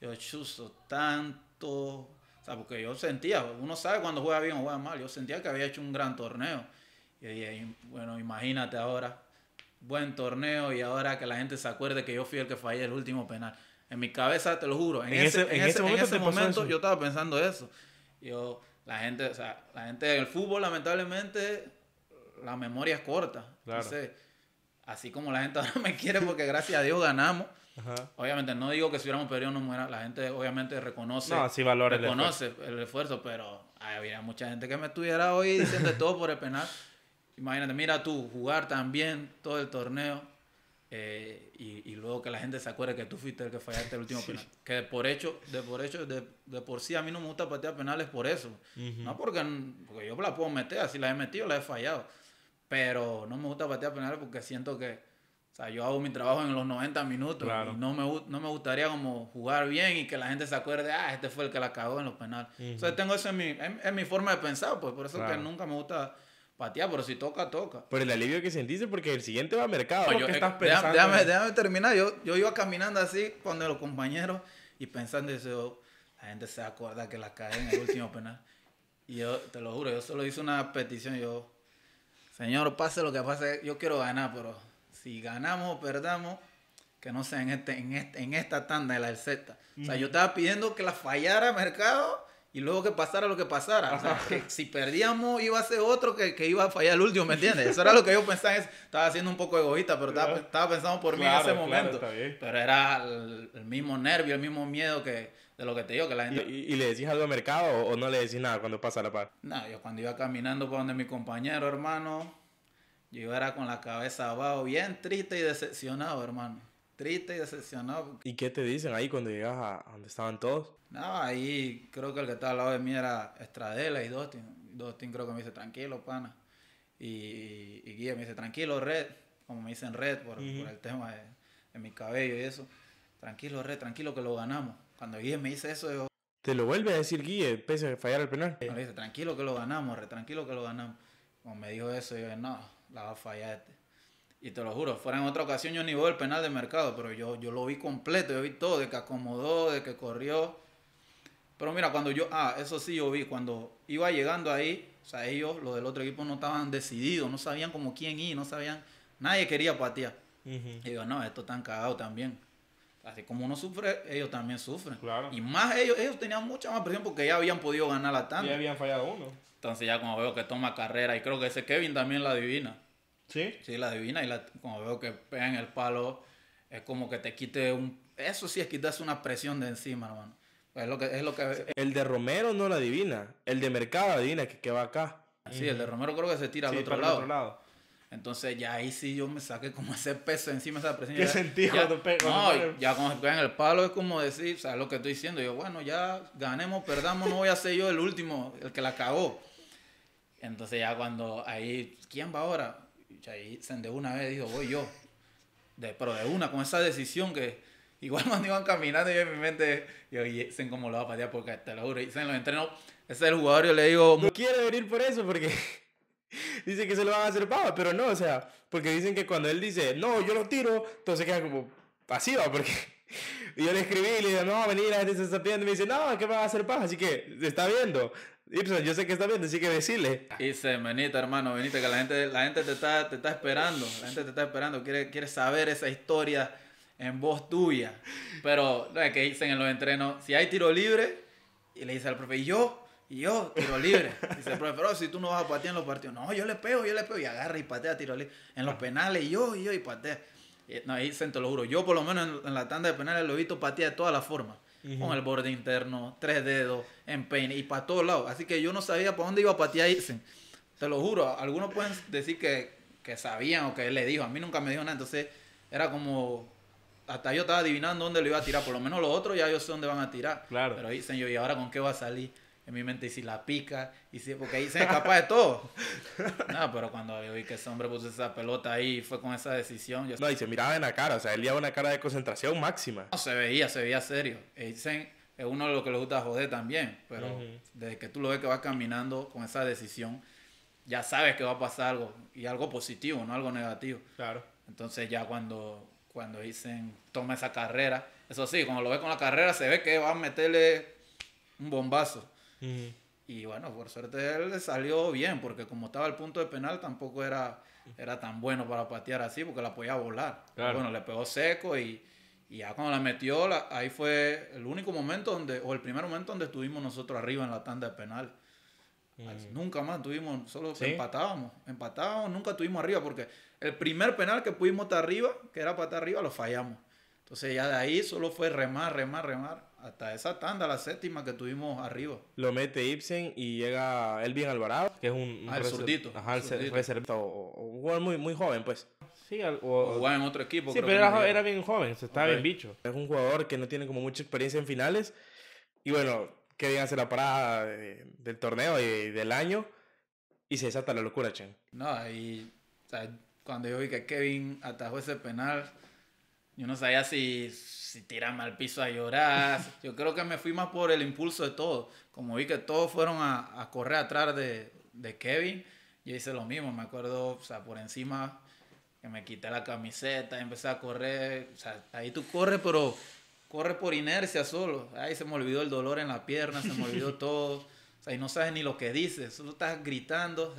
yo chuzo tanto. O sea, porque yo sentía, uno sabe cuando juega bien o juega mal. Yo sentía que había hecho un gran torneo. Y bueno, imagínate ahora buen torneo y ahora que la gente se acuerde que yo fui el que fallé el último penal. En mi cabeza, te lo juro, en, ese, momento, yo estaba pensando eso. Yo, la gente, o sea, la gente del fútbol, lamentablemente, la memoria es corta. Entonces, así como la gente (laughs) ahora me quiere porque gracias a Dios ganamos. Obviamente, no digo que si hubiéramos perdido no muera. La gente obviamente reconoce, el, esfuerzo. el esfuerzo, pero había mucha gente que me estuviera hoy diciendo todo por el penal. Imagínate, mira tú, jugar también todo el torneo eh, y, luego que la gente se acuerde que tú fuiste el que fallaste el último penal. Que por hecho, de por hecho, de, por sí a mí no me gusta patear penales por eso. No porque, yo la puedo meter, así la he metido, la he fallado. Pero no me gusta patear penales porque siento que, o sea, yo hago mi trabajo en los 90 minutos y no me, no me gustaría como jugar bien y que la gente se acuerde, ah, este fue el que la cagó en los penales. Entonces tengo eso en mi, en, mi forma de pensar, pues por eso que nunca me gusta Patea, pero si toca, toca. Pero el alivio que sentiste porque el siguiente va a mercado. Pues eh, estás pensando? Déjame, terminar. Yo, yo iba caminando así con los compañeros y pensando, eso. la gente se acuerda que la cae en el último penal. Y yo, te lo juro, yo solo hice una petición. Yo, señor, pase lo que pase, yo quiero ganar, pero si ganamos o perdamos, que no sea en, este, en, este, en esta tanda de la del O sea, yo estaba pidiendo que la fallara Mercado y luego que pasara lo que pasara. O sea, que si perdíamos, iba a ser otro que, iba a fallar el último, ¿me entiendes? Eso era lo que yo pensaba. Estaba siendo un poco egoísta, pero estaba, pensando por mí en ese momento. pero era el, mismo nervio, el mismo miedo que de lo que te digo, que la gente... ¿Y, le decís algo al mercado o, no le decís nada cuando pasa la par? No, yo cuando iba caminando por donde mi compañero, hermano, yo era con la cabeza abajo, bien triste y decepcionado, hermano triste y decepcionado. ¿Y qué te dicen ahí cuando llegas a donde estaban todos? No, ahí creo que el que estaba al lado de mí era Estradela y Dostin. Dostin creo que me dice tranquilo, pana. Y, y, me dice tranquilo, Red, como me dicen Red por, el tema de, mi cabello y eso. Tranquilo, Red, tranquilo que lo ganamos. Cuando Guille me dice eso, yo... Te lo vuelve a decir Guille, pese a fallar el penal. Me dice, tranquilo que lo ganamos, Red, tranquilo que lo ganamos. Cuando me dijo eso, yo, no, la va a fallar este. Y te lo juro, fuera en otra ocasión yo ni veo el penal de mercado, pero yo, yo lo vi completo, yo vi todo, de que acomodó, de que corrió. Pero mira, cuando yo, ah, eso sí yo vi, cuando iba llegando ahí, o sea, ellos, los del otro equipo, no estaban decididos, no sabían como quién ir, no sabían, nadie quería patear. Y digo, no, esto están cagados también. Así como uno sufre, ellos también sufren. Y más ellos, ellos tenían mucha más presión porque ya habían podido ganar la tanda. Ya habían fallado uno. Entonces ya como veo que toma carrera y creo que ese Kevin también la divina ¿Sí? Sí, la divina y la, como veo que en el palo, es como que te quite un... Eso sí es quitarse una presión de encima, hermano. Pues es lo que... Es lo que el de Romero no la divina El de Mercado adivina que, que va acá. Sí, el de Romero creo que se tira al otro lado. Entonces ya ahí sí yo me saqué como ese peso encima esa presión. ¿Qué ya, sentido cuando No, ya cuando pegan el palo es como decir, ¿sabes lo que estoy diciendo? Yo, bueno, ya ganemos, perdamos, no voy a ser yo el último, el que la cagó. Entonces ya cuando ahí, ¿quién va ahora? Y se de una vez dijo, voy yo. pero de una, con esa decisión que igual (laughs) cuando iban caminando, yo en mi mente, yo, se cómo lo va a patear porque te lo juro, los entrenó, ese es el jugador, yo le digo... No mm". quiere venir por eso porque (laughs) dice que se lo van a hacer pava, pero no, o sea, porque dicen que cuando él dice, no, yo lo tiro, entonces queda como pasiva (laughs) porque... yo le escribí y le digo, no, vení, la gente se está pidiendo. Y me dice, no, que va a hacer paja? Así que, se está viendo. Ibsen, pues, yo sé que está bien así que decirle. Dice, venita hermano, venita que la gente, la gente te, está, te está esperando. La gente te está esperando, quiere, quiere saber esa historia en voz tuya. Pero, no que dicen en los entrenos, si hay tiro libre, y le dice al profe, ¿y yo? Y yo, tiro libre. Dice el profe, pero si tú no vas a patear en los partidos. No, yo le pego, yo le pego. Y agarra y patea tiro libre. En los penales, y yo, y yo, y patea. Eh, no, ahí se te lo juro. Yo, por lo menos, en, la tanda de penales lo he visto patear de todas las formas. Con el borde interno, tres dedos, En peine y para todos lados. Así que yo no sabía para dónde iba a patear irse. Te lo juro. Algunos pueden decir que, sabían o que él le dijo. A mí nunca me dijo nada. Entonces, era como. Hasta yo estaba adivinando dónde lo iba a tirar. Por lo menos los otros ya yo sé dónde van a tirar. Claro. Pero dicen yo, ¿y ahora con qué va a salir? en mi mente, y si la pica, y si, porque ahí se escapa de todo. no, pero cuando vi que ese hombre puso esa pelota ahí, fue con esa decisión. Yo... No, y se miraba en la cara, o sea, él llevaba una cara de concentración máxima. No, se veía, se veía serio. Eisen eh, es uno de los que le gusta joder también, pero desde que tú lo ves que va caminando con esa decisión, ya sabes que va a pasar algo, y algo positivo, no algo negativo. Claro. Entonces ya cuando, cuando dicen, toma esa carrera, eso sí, cuando lo ves con la carrera se ve que va a meterle un bombazo. Y bueno, por suerte él salió bien, porque como estaba el punto de penal, tampoco era, era tan bueno para patear así, porque la podía volar. Bueno, le pegó seco y, ya cuando la metió, ahí fue el único momento donde, o el primer momento donde estuvimos nosotros arriba en la tanda de penal. Nunca más tuvimos, solo empatábamos, empatábamos, nunca estuvimos arriba, porque el primer penal que pudimos estar arriba, que era para estar arriba, lo fallamos. Entonces ya de ahí solo fue remar, remar, remar hasta esa tanda, la séptima que tuvimos arriba. Lo mete Ibsen y llega Elvin Alvarado, que es un, un ah, ajá, el un jugador muy, muy joven, pues. Sí, o, jugaba en otro equipo. Sí, pero era, bien joven, estaba bien bicho. Es un jugador que no tiene como mucha experiencia en finales. Y bueno, Kevin hace la parada del torneo y, del año. Y se desata la locura, Chen. No, y o sea, cuando yo vi que Kevin atajó ese penal, yo no sabía si, si tirarme al piso a llorar. (laughs) Yo creo que me fui más por el impulso de todo. Como vi que todos fueron a, correr atrás de, de, Kevin, yo hice lo mismo. Me acuerdo, o sea, por encima, que me quité la camiseta, empecé a correr. O sea, ahí tú corres, pero corres por inercia solo. Ahí se me olvidó el dolor en la pierna, se me olvidó (laughs) todo. O sea, y no sabes ni lo que dices, solo estás gritando.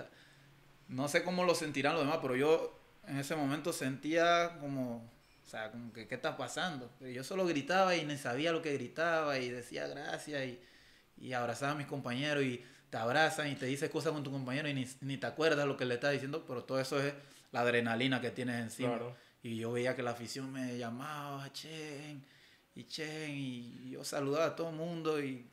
no sé cómo lo sentirán los demás, pero yo en ese momento sentía como o sea, como que, ¿qué está pasando? yo solo gritaba y ni sabía lo que gritaba y decía gracias y, abrazaba a mis compañeros y te abrazan y te dices cosas con tu compañero y ni, te acuerdas lo que le estás diciendo, pero todo eso es la adrenalina que tienes encima. Y yo veía que la afición me llamaba, Chen, y Chen, y yo saludaba a todo el mundo y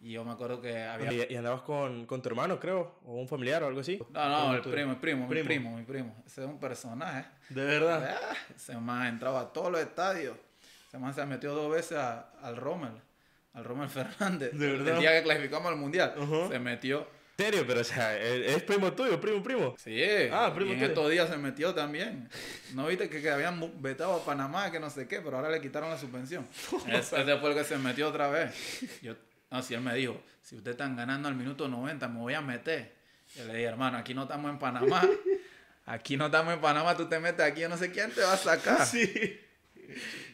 y yo me acuerdo que había... Y, andabas con, tu hermano, creo, o un familiar o algo así. No, no, el primo, el primo, mi primo, mi primo. Ese es un personaje. De verdad. Ah, se man ha a todos los estadios. se man se metió dos veces al Rommel, al Rommel (laughs) Fernández. De verdad. El día que clasificamos al Mundial, se metió. Serio, pero o sea, es primo tuyo, primo, primo. Sí. Ah, primo y en estos días se metió también. No viste que, habían vetado a Panamá, que no sé qué, pero ahora le quitaron la suspensión. (laughs) ese, Después fue el que se metió otra vez. Yo no, si él me dijo, si ustedes están ganando al minuto 90, me voy a meter. Yo le dije, hermano, aquí no estamos en Panamá. (laughs) Aquí no estamos en Panamá, tú te metes aquí, yo no sé quién te va a sacar. Sí. (laughs)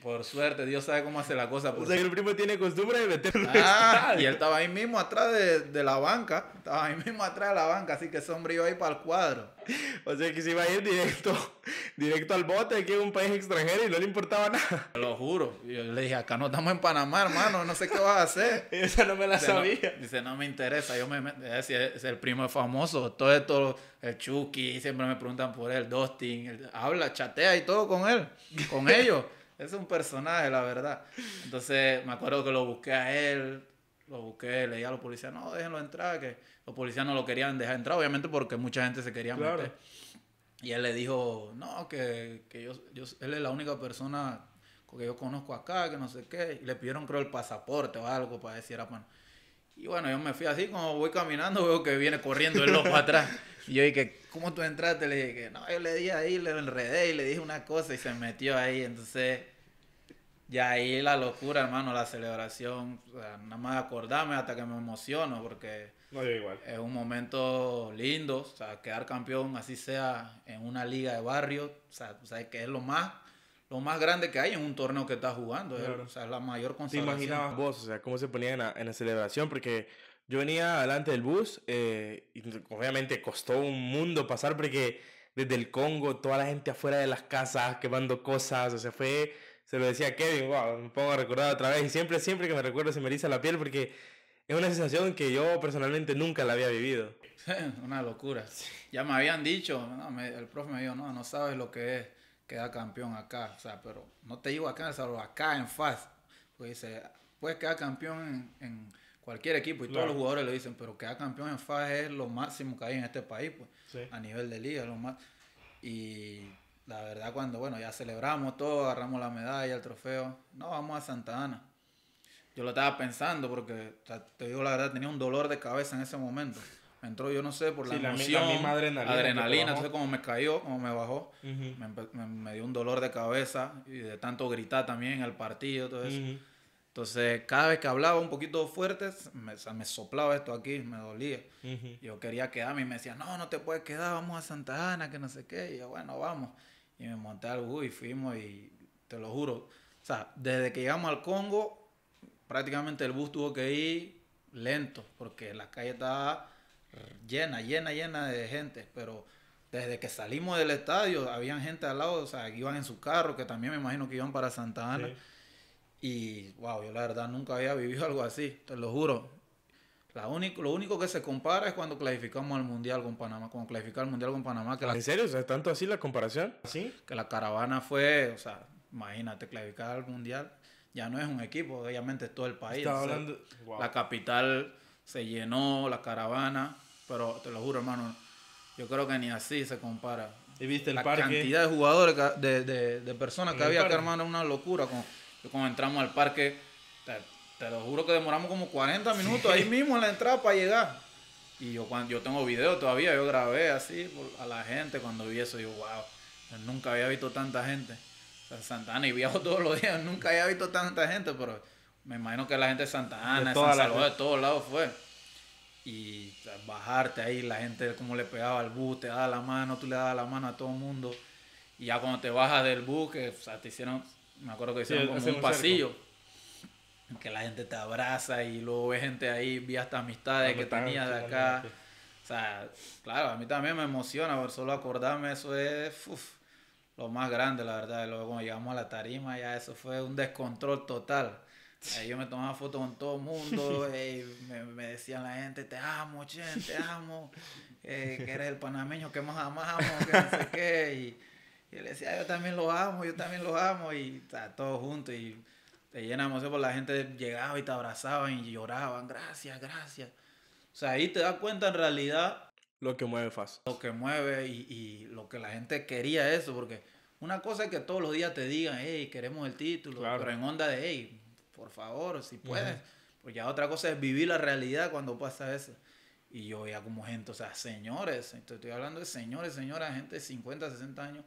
Por suerte, Dios sabe cómo hace la cosa. O pues. sea, el primo tiene costumbre de meterlo. Ah, y él estaba ahí mismo atrás de, la banca. Estaba ahí mismo atrás de la banca, así que sombrío ahí para el cuadro. O sea, que se iba a ir directo, directo al bote, que es un país extranjero y no le importaba nada. lo juro. Yo le dije, acá no estamos en Panamá, hermano, no sé qué vas a hacer. (laughs) esa no me la sabía. dice, no me interesa. Yo me, ese, es el primo famoso. Todo esto, el Chucky, siempre me preguntan por él, Dustin. habla, chatea y todo con él, con ellos es un personaje, la verdad. Entonces me acuerdo que lo busqué a él, lo busqué, leía a los policías, no, déjenlo entrar, que los policías no lo querían dejar entrar, obviamente porque mucha gente se quería meter. Y él le dijo, no, que, que yo, yo, él es la única persona que yo conozco acá, que no sé qué. Y le pidieron, creo, el pasaporte o algo para decir, a ah, pan. Y bueno, yo me fui así, como voy caminando, veo que viene corriendo él loco atrás. (laughs) Y yo dije, ¿cómo tú entraste? Le dije, no, yo le di ahí, le enredé y le dije una cosa y se metió ahí. Entonces, ya ahí la locura, hermano, la celebración. O sea, nada más acordarme hasta que me emociono porque igual. es un momento lindo. O sea, quedar campeón, así sea, en una liga de barrio, o sea, sabes que es lo más lo más grande que hay en un torneo que estás jugando. o sea, es la mayor consagración. ¿Te imaginabas vos, o sea, cómo se ponía en, en la, celebración? Porque yo venía adelante del bus, eh, y obviamente costó un mundo pasar porque desde el Congo, toda la gente afuera de las casas quemando cosas, o sea, fue, se lo decía a Kevin, wow, me pongo a recordar otra vez y siempre, siempre que me recuerdo se me eriza la piel porque es una sensación que yo personalmente nunca la había vivido. (laughs) una locura. Ya me habían dicho, el profe me dijo, no, no sabes lo que es quedar campeón acá, o sea, pero no te digo acá, solo acá en FAS. pues dice, puedes quedar campeón en, en cualquier equipo y todos los jugadores le dicen, pero quedar campeón en FAS es lo máximo que hay en este país, pues, a nivel de liga, lo más. Y la verdad, cuando, bueno, ya celebramos todo, agarramos la medalla, el trofeo, no, vamos a Santa Ana. Yo lo estaba pensando porque, te digo la verdad, tenía un dolor de cabeza en ese momento. Me entró, yo no sé, por la emoción, adrenalina. Adrenalina, como me cayó, como me bajó. me, me, dio un dolor de cabeza y de tanto gritar también el partido, todo eso. Entonces, cada vez que hablaba un poquito fuerte, me, soplaba esto aquí, me dolía. Yo quería quedarme y me decía, no, no te puedes quedar, vamos a Santa Ana, que no sé qué. Y yo, bueno, vamos. Y me monté al bus y fuimos y te lo juro. O sea, desde que llegamos al Congo, prácticamente el bus tuvo que ir lento, porque la calle estaba llena, llena, llena de gente. Pero desde que salimos del estadio, habían gente al lado, o sea, que iban en su carro, que también me imagino que iban para Santa Ana. Y wow, yo la verdad nunca había vivido (laughs) algo así, te lo juro. La único, lo único que se compara es cuando clasificamos al Mundial con Panamá, cuando clasificamos al Mundial con Panamá. ¿En serio? es ¿Tanto así la comparación? Sí. Que la caravana fue, o sea, imagínate, clasificar al Mundial ya no es un equipo, obviamente es todo el país. La capital se llenó, la caravana, pero te lo juro, hermano, yo creo que ni así se compara. ¿Y viste el parque? la cantidad de jugadores, de, personas que había acá, hermano, una locura. Con, yo cuando entramos al parque, te, lo juro que demoramos como 40 minutos ahí mismo en la entrada para llegar. Y yo cuando yo tengo video todavía, yo grabé así a la gente cuando vi eso, yo, wow, nunca había visto tanta gente. O y viajo (laughs) todos los días, nunca había visto tanta gente, pero me imagino que la gente de Santa Ana, de, de todos lados fue. Y bajarte ahí, la gente como le pegaba al bus, te daba la mano, tú le dabas la mano a todo el mundo. Y ya cuando te bajas del bus, que te hicieron, me acuerdo que hicieron como un, pasillo pasillo. Que la gente te abraza y luego ves gente ahí, vi hasta amistades que tenía de acá. O sea, claro, a mí también me emociona, por solo acordarme, eso es lo más grande, la verdad. luego cuando llegamos a la tarima, ya eso fue un descontrol total. Ahí yo me tomaba fotos con todo el mundo, (laughs) y me, decían la gente, te amo, chen, te amo, eh, que eres el panameño que más amamos, que no sé qué. Y él decía, ah, yo también lo amo, yo también lo amo. Y está todo todos juntos. Y te llenamos, por la gente llegaba y te abrazaban y lloraban, gracias, gracias. O sea, ahí te das cuenta en realidad. Lo que mueve fácil. Lo que mueve y, lo que la gente quería eso, porque una cosa es que todos los días te digan, hey, queremos el título, pero en onda de, hey, por favor, si puedes. Porque Pues ya otra cosa es vivir la realidad cuando pasa eso. Y yo veía como gente, o sea, señores, estoy hablando de señores, señoras, gente de 50, 60 años,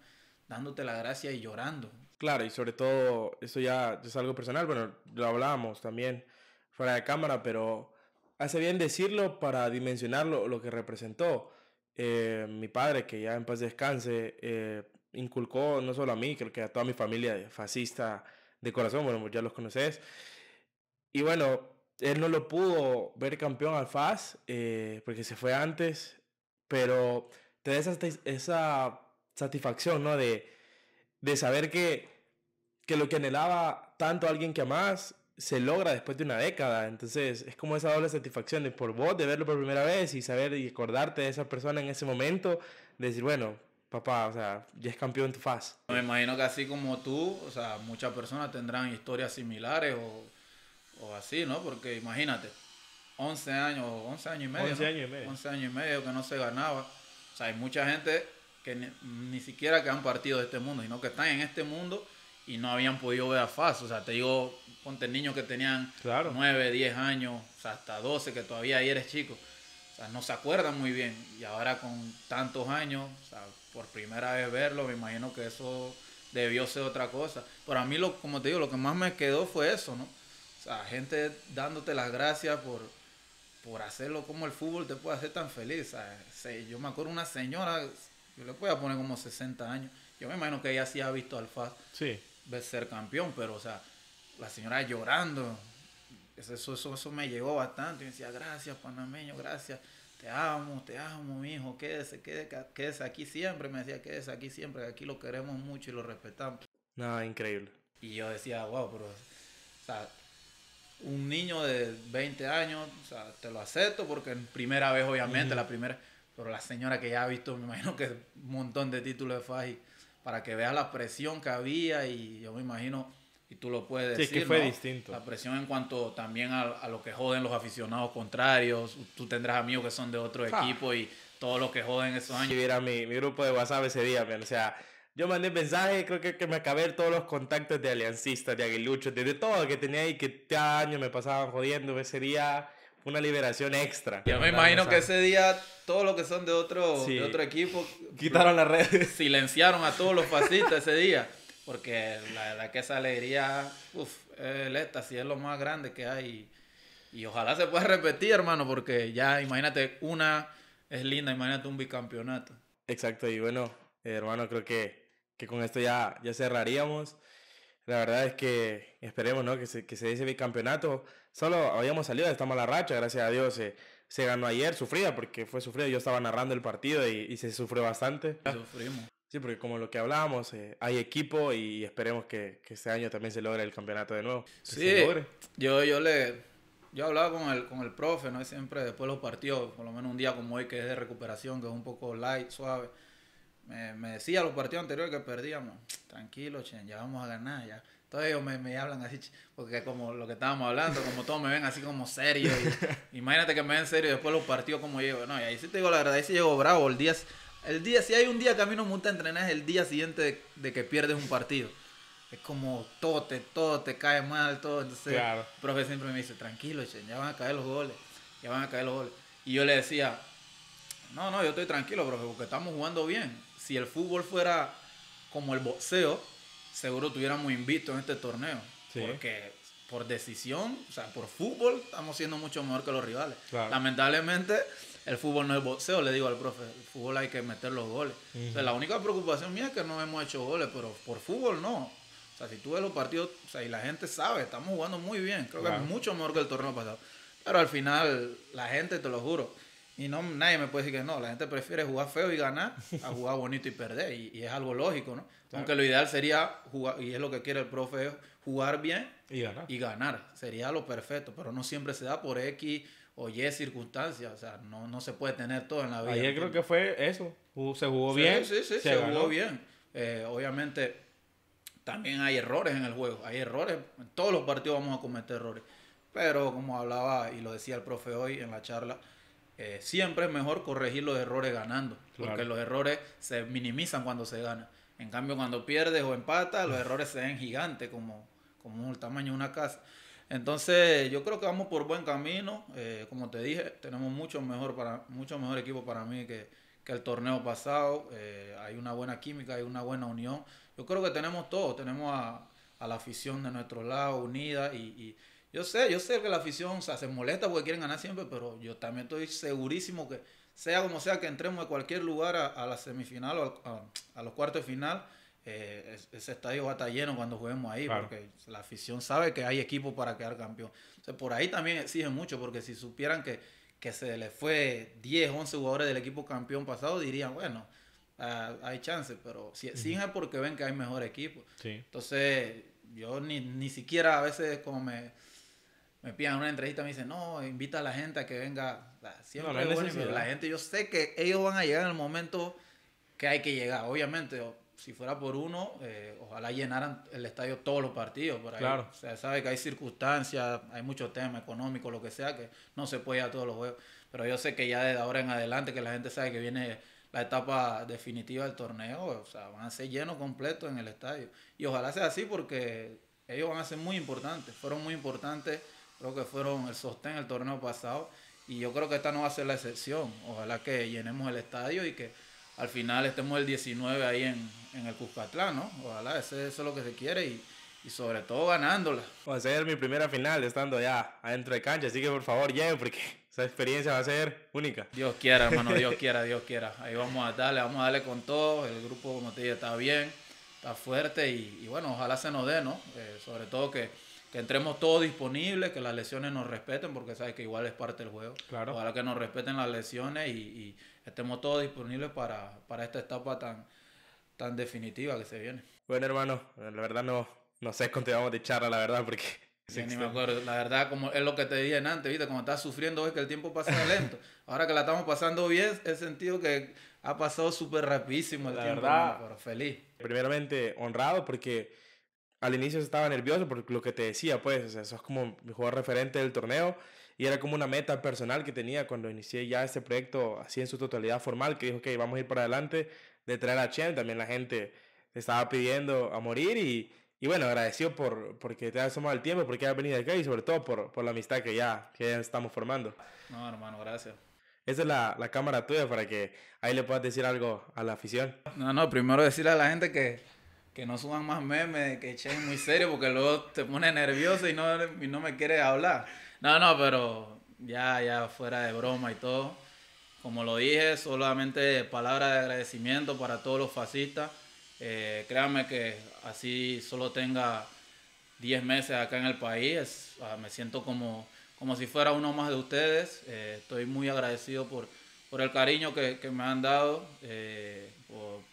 dándote la gracia y llorando. Claro, y sobre todo, eso ya es algo personal, bueno, lo hablábamos también fuera de cámara, pero hace bien decirlo para dimensionar lo, que representó. Eh, mi padre, que ya en paz descanse, eh, inculcó no solo a mí, creo que a toda mi familia fascista de corazón, bueno, ya los conoces. Y bueno, él no lo pudo ver campeón al FAS eh, porque se fue antes, pero te da esa satisfacción, ¿no? De, saber que, lo que anhelaba tanto alguien que amas se logra después de una década. Entonces es como esa doble satisfacción de por vos, de verlo por primera vez y saber y acordarte de esa persona en ese momento, de decir, bueno, papá, o sea, ya es campeón en tu faz. Me imagino que así como tú, o sea, muchas personas tendrán historias similares o, así, ¿no? Porque imagínate, 11 años, 11 años y medio. 11 años y medio. 11 años y medio que no se ganaba. O sea, hay mucha gente que ni, siquiera que han partido de este mundo, sino que están en este mundo y no habían podido ver a FAS. O sea, te digo, ponte niños que tenían claro. 9, 10 años, hasta 12, que todavía ahí eres chico. O sea, no se acuerdan muy bien. Y ahora con tantos años, o sea, por primera vez verlo, me imagino que eso debió ser otra cosa. Pero a mí, lo, como te digo, lo que más me quedó fue eso, ¿no? O sea, gente dándote las gracias por, por hacerlo como el fútbol te puede hacer tan feliz. sea, Yo me acuerdo una señora yo le voy a poner como 60 años. Yo me imagino que ella sí ha visto al FAS ser campeón, pero, o sea, la señora llorando. Eso, eso, eso me llegó bastante. Y decía, gracias, panameño, gracias. Te amo, te amo, mi hijo. Quédese, quédese, aquí siempre. Me decía, quédese aquí siempre, aquí lo queremos mucho y lo respetamos. Nada, increíble. Y yo decía, wow, pero, o sea, un niño de 20 años, o sea, te lo acepto porque en primera vez, obviamente, la primera pero la señora que ya ha visto, me imagino que un montón de títulos de ahí. para que veas la presión que había y yo me imagino, y tú lo puedes decir. Sí, que fue distinto. La presión en cuanto también a, lo que joden los aficionados contrarios. Tú tendrás amigos que son de otro ah. equipo y todos los que joden esos años. Si hubiera mi, grupo de WhatsApp ese día, o sea, yo mandé mensajes, creo que, que, me acabé todos los contactos de aliancistas, de aguiluchos, de, todo todo que tenía ahí que cada año me pasaban jodiendo. Ese día una liberación extra. Yo me imagino que ese día todos los que son de otro, de otro equipo quitaron las redes. (laughs) Silenciaron a todos los pasitos ese día. Porque la verdad que esa alegría, uff, el éxtasis es lo más grande que hay. Y ojalá se pueda repetir, hermano, porque ya imagínate, una es linda, imagínate un bicampeonato. Exacto, y bueno, hermano, creo que, que con esto ya, ya cerraríamos. La verdad es que esperemos ¿no? que, se, que se dé ese bicampeonato. Solo habíamos salido de esta mala racha, gracias a Dios. Eh, se ganó ayer, Sufría porque fue sufrido. Yo estaba narrando el partido y, se sufrió bastante. Sufrimos. Sí, porque como lo que hablábamos, eh, hay equipo y esperemos que, este año también se logre el campeonato de nuevo. Sí, yo, yo le yo hablaba con el, con el profe, ¿no? Siempre después de los partidos, por lo menos un día como hoy que es de recuperación, que es un poco light, suave. Me, me decía los partidos anteriores que perdíamos, tranquilo, ya vamos a ganar, ya entonces ellos me, hablan así, porque como lo que estábamos hablando, como todos me ven así como serio. (laughs) imagínate que me ven serio y después los partidos como llego. No, y ahí sí te digo la verdad, ahí sí llego bravo. El día, el día si hay un día que a mí no me gusta entrenar es el día siguiente de, que pierdes un partido. Es como todo te, todo te cae mal, todo. Entonces el profe siempre me dice, tranquilo, che, ya van a caer los goles, ya van a caer los goles. Y yo le decía, no, no, yo estoy tranquilo, profe, porque estamos jugando bien. Si el fútbol fuera como el boxeo, seguro tuviéramos invicto en este torneo. Porque por decisión, o sea, por fútbol, estamos siendo mucho mejor que los rivales. Lamentablemente, el fútbol no es boxeo, le digo al profe, el fútbol hay que meter los goles. la única preocupación mía es que no hemos hecho goles, pero por fútbol no. O sea, si tú ves los partidos, y la gente sabe, estamos jugando muy bien, creo que es mucho mejor que el torneo pasado. Pero al final, la gente, te lo juro, y no, nadie me puede decir que no, la gente prefiere jugar feo y ganar a jugar (laughs) bonito y perder, y, es algo lógico, ¿no? Aunque lo ideal sería jugar, y es lo que quiere el profe, jugar bien y ganar. Sería lo perfecto, pero no siempre se da por X o Y circunstancias, o sea, no, no se puede tener todo en la vida. Ayer creo que fue eso, se jugó bien. Sí, sí, sí. se jugó bien. Eh, obviamente, también hay errores en el juego, hay errores, en todos los partidos vamos a cometer errores, pero como hablaba y lo decía el profe hoy en la charla, eh, siempre es mejor corregir los errores ganando, porque los errores se minimizan cuando se gana. En cambio, cuando pierdes o empatas, los errores se ven gigantes, como, como el tamaño de una casa. Entonces, yo creo que vamos por buen camino. Eh, como te dije, tenemos mucho mejor, para, mucho mejor equipo para mí que, que el torneo pasado. Eh, hay una buena química, hay una buena unión. Yo creo que tenemos todo. Tenemos a, a la afición de nuestro lado unida y yo sé, yo sé que la afición o se molesta porque quieren ganar siempre, pero yo también estoy segurísimo que, sea como sea que entremos de cualquier lugar a, la semifinal o a, los cuartos de final, eh, ese estadio va a estar lleno cuando juguemos ahí, porque la afición sabe que hay equipo para quedar campeón. por ahí también exigen mucho, porque si supieran que, que se les fue 10, 11 jugadores del equipo campeón pasado, dirían, bueno, ah, hay chance, pero si exigen porque ven que hay mejor equipo. Entonces, yo ni, ni siquiera a veces como me me piden una entrevista, me dicen, no, invita a la gente a que venga. Ah, siempre la gente, yo sé que ellos van a llegar en el momento que hay que llegar. Obviamente, si fuera por uno, eh, ojalá llenaran el estadio todos los partidos. Por ahí. Claro. O sabe que hay circunstancias, hay muchos temas económicos, lo que sea, que no se puede a todos los juegos. Pero yo sé que ya desde ahora en adelante, que la gente sabe que viene la etapa definitiva del torneo, o sea, van a ser llenos completos en el estadio. Y ojalá sea así porque ellos van a ser muy importantes, fueron muy importantes creo que fueron el sostén el torneo pasado y yo creo que esta no va a ser la excepción. Ojalá que llenemos el estadio y que al final estemos el 19 ahí en, en el Cuscatlán, ¿no? Ojalá, ese, eso es lo que se quiere y, y sobre todo ganándola. Va a ser mi primera final estando ya adentro de cancha, así que por favor lleguen porque esa experiencia va a ser única. Dios quiera, hermano, Dios quiera, Dios quiera. Ahí vamos a darle, vamos a darle con todo. El grupo, como te dije, está bien, está fuerte y, bueno, ojalá se nos dé, ¿no? Eh, sobre todo que que entremos todos disponibles, que las lesiones nos respeten, porque sabes que igual es parte del juego. Claro. Ojalá que nos respeten las lesiones y, y estemos todos disponibles para, para, esta etapa tan, tan definitiva que se viene. Bueno, hermano, la verdad no, no sé cuánto vamos de charla, la verdad, porque... Sí, ni me La verdad, como es lo que te dije antes, ¿viste? Como estás sufriendo, es que el tiempo pasa lento. (laughs) Ahora que la estamos pasando bien, he sentido que ha pasado súper rapidísimo el la tiempo. Verdad, pero feliz. Primeramente, honrado porque al inicio estaba nervioso por lo que te decía, pues, o sea, sos como mi jugador referente del torneo y era como una meta personal que tenía cuando inicié ya este proyecto así en su totalidad formal, que dijo, ok, vamos a ir para adelante de traer a Chen, también la gente estaba pidiendo a morir y, y bueno, agradecido por porque te has tomado el tiempo, porque has venido acá y sobre todo por, por la amistad que ya, que estamos formando. No, hermano, gracias. Esa es la, la cámara tuya para que ahí le puedas decir algo a la afición. No, no, primero decirle a la gente que que no suban más memes que Che muy serio porque luego te pone nervioso y no, no me quieres hablar. No, no, pero ya, ya fuera de broma y todo. Como lo dije, solamente palabras de agradecimiento para todos los fascistas. Eh, créanme que así solo tenga 10 meses acá en el país, ah, me siento como, como si fuera uno más de ustedes. Eh, estoy muy agradecido por, por el cariño que, me han dado, eh,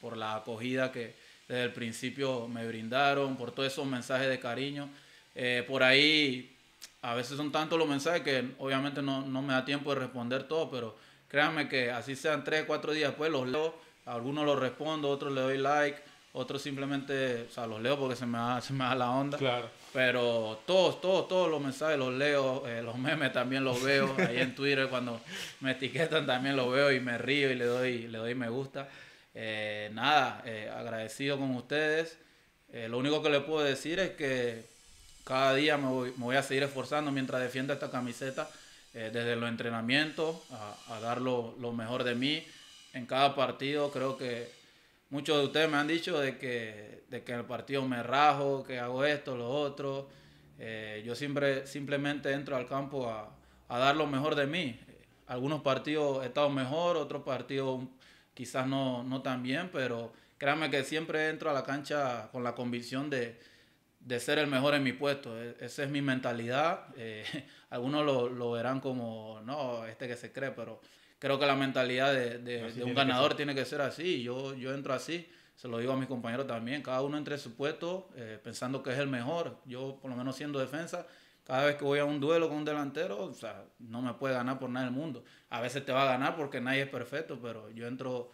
por, la acogida que, desde el principio me brindaron, por todos esos mensajes de cariño. Eh, por ahí a veces son tantos los mensajes que obviamente no, me da tiempo de responder todo, pero créanme que así sean tres, cuatro días después pues, los leo, algunos los respondo, otros le doy like, otros simplemente, o sea, los leo porque se me da, (laughs) me la onda. Claro. Pero todos, todos, todos los mensajes los leo, eh, los memes también los veo, ahí en Twitter cuando me etiquetan también los veo y me río y le doy, le doy me gusta. Eh, nada, eh, agradecido con ustedes. Eh, lo único que le puedo decir es que cada día me voy, a seguir esforzando mientras defienda esta camiseta, desde los entrenamientos, a, dar lo, mejor de mí en cada partido. Creo que muchos de ustedes me han dicho de que, de que en el partido me rajo, que hago esto, lo otro. yo siempre, simplemente entro al campo a, a dar lo mejor de mí. Algunos partidos he estado mejor, otros partidos quizás no, no tan bien, pero créanme que siempre entro a la cancha con la convicción de, ser el mejor en mi puesto. E, esa es mi mentalidad. Eh, (laughs) algunos lo, verán como, no, este que se cree, pero creo que la mentalidad de, un ganador tiene que ser así. Yo, yo entro así, se lo digo a mis compañeros también, cada uno entre su puesto eh, pensando que es el mejor. Yo, por lo menos siendo defensa, cada vez que voy a un duelo con un delantero, o sea, no me puede ganar por nada del mundo. A veces te va a ganar porque nadie es perfecto, pero yo entro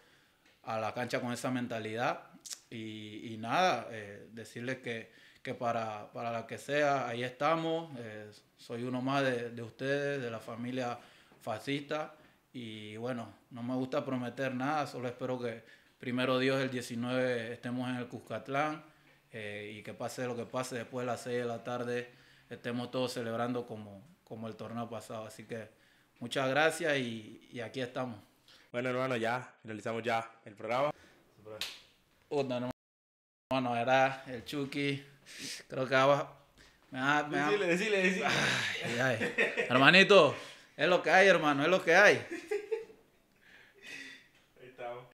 a la cancha con esa mentalidad y, y nada, eh, decirles que, para, la que sea, ahí estamos. Eh, soy uno más de, ustedes, de la familia fascista. Y bueno, no me gusta prometer nada, solo espero que primero Dios el 19 estemos en el Cuscatlán eh, y que pase lo que pase después de las 6 de la tarde estemos todos celebrando como, como el torneo pasado. Así que muchas gracias y, y aquí estamos. Bueno, hermano, ya finalizamos ya el programa. Bueno, hermano, era el Chucky. Creo que va... Me va, me va... Decile, decile, decile. Hermanito, es lo que hay, hermano, es lo que hay.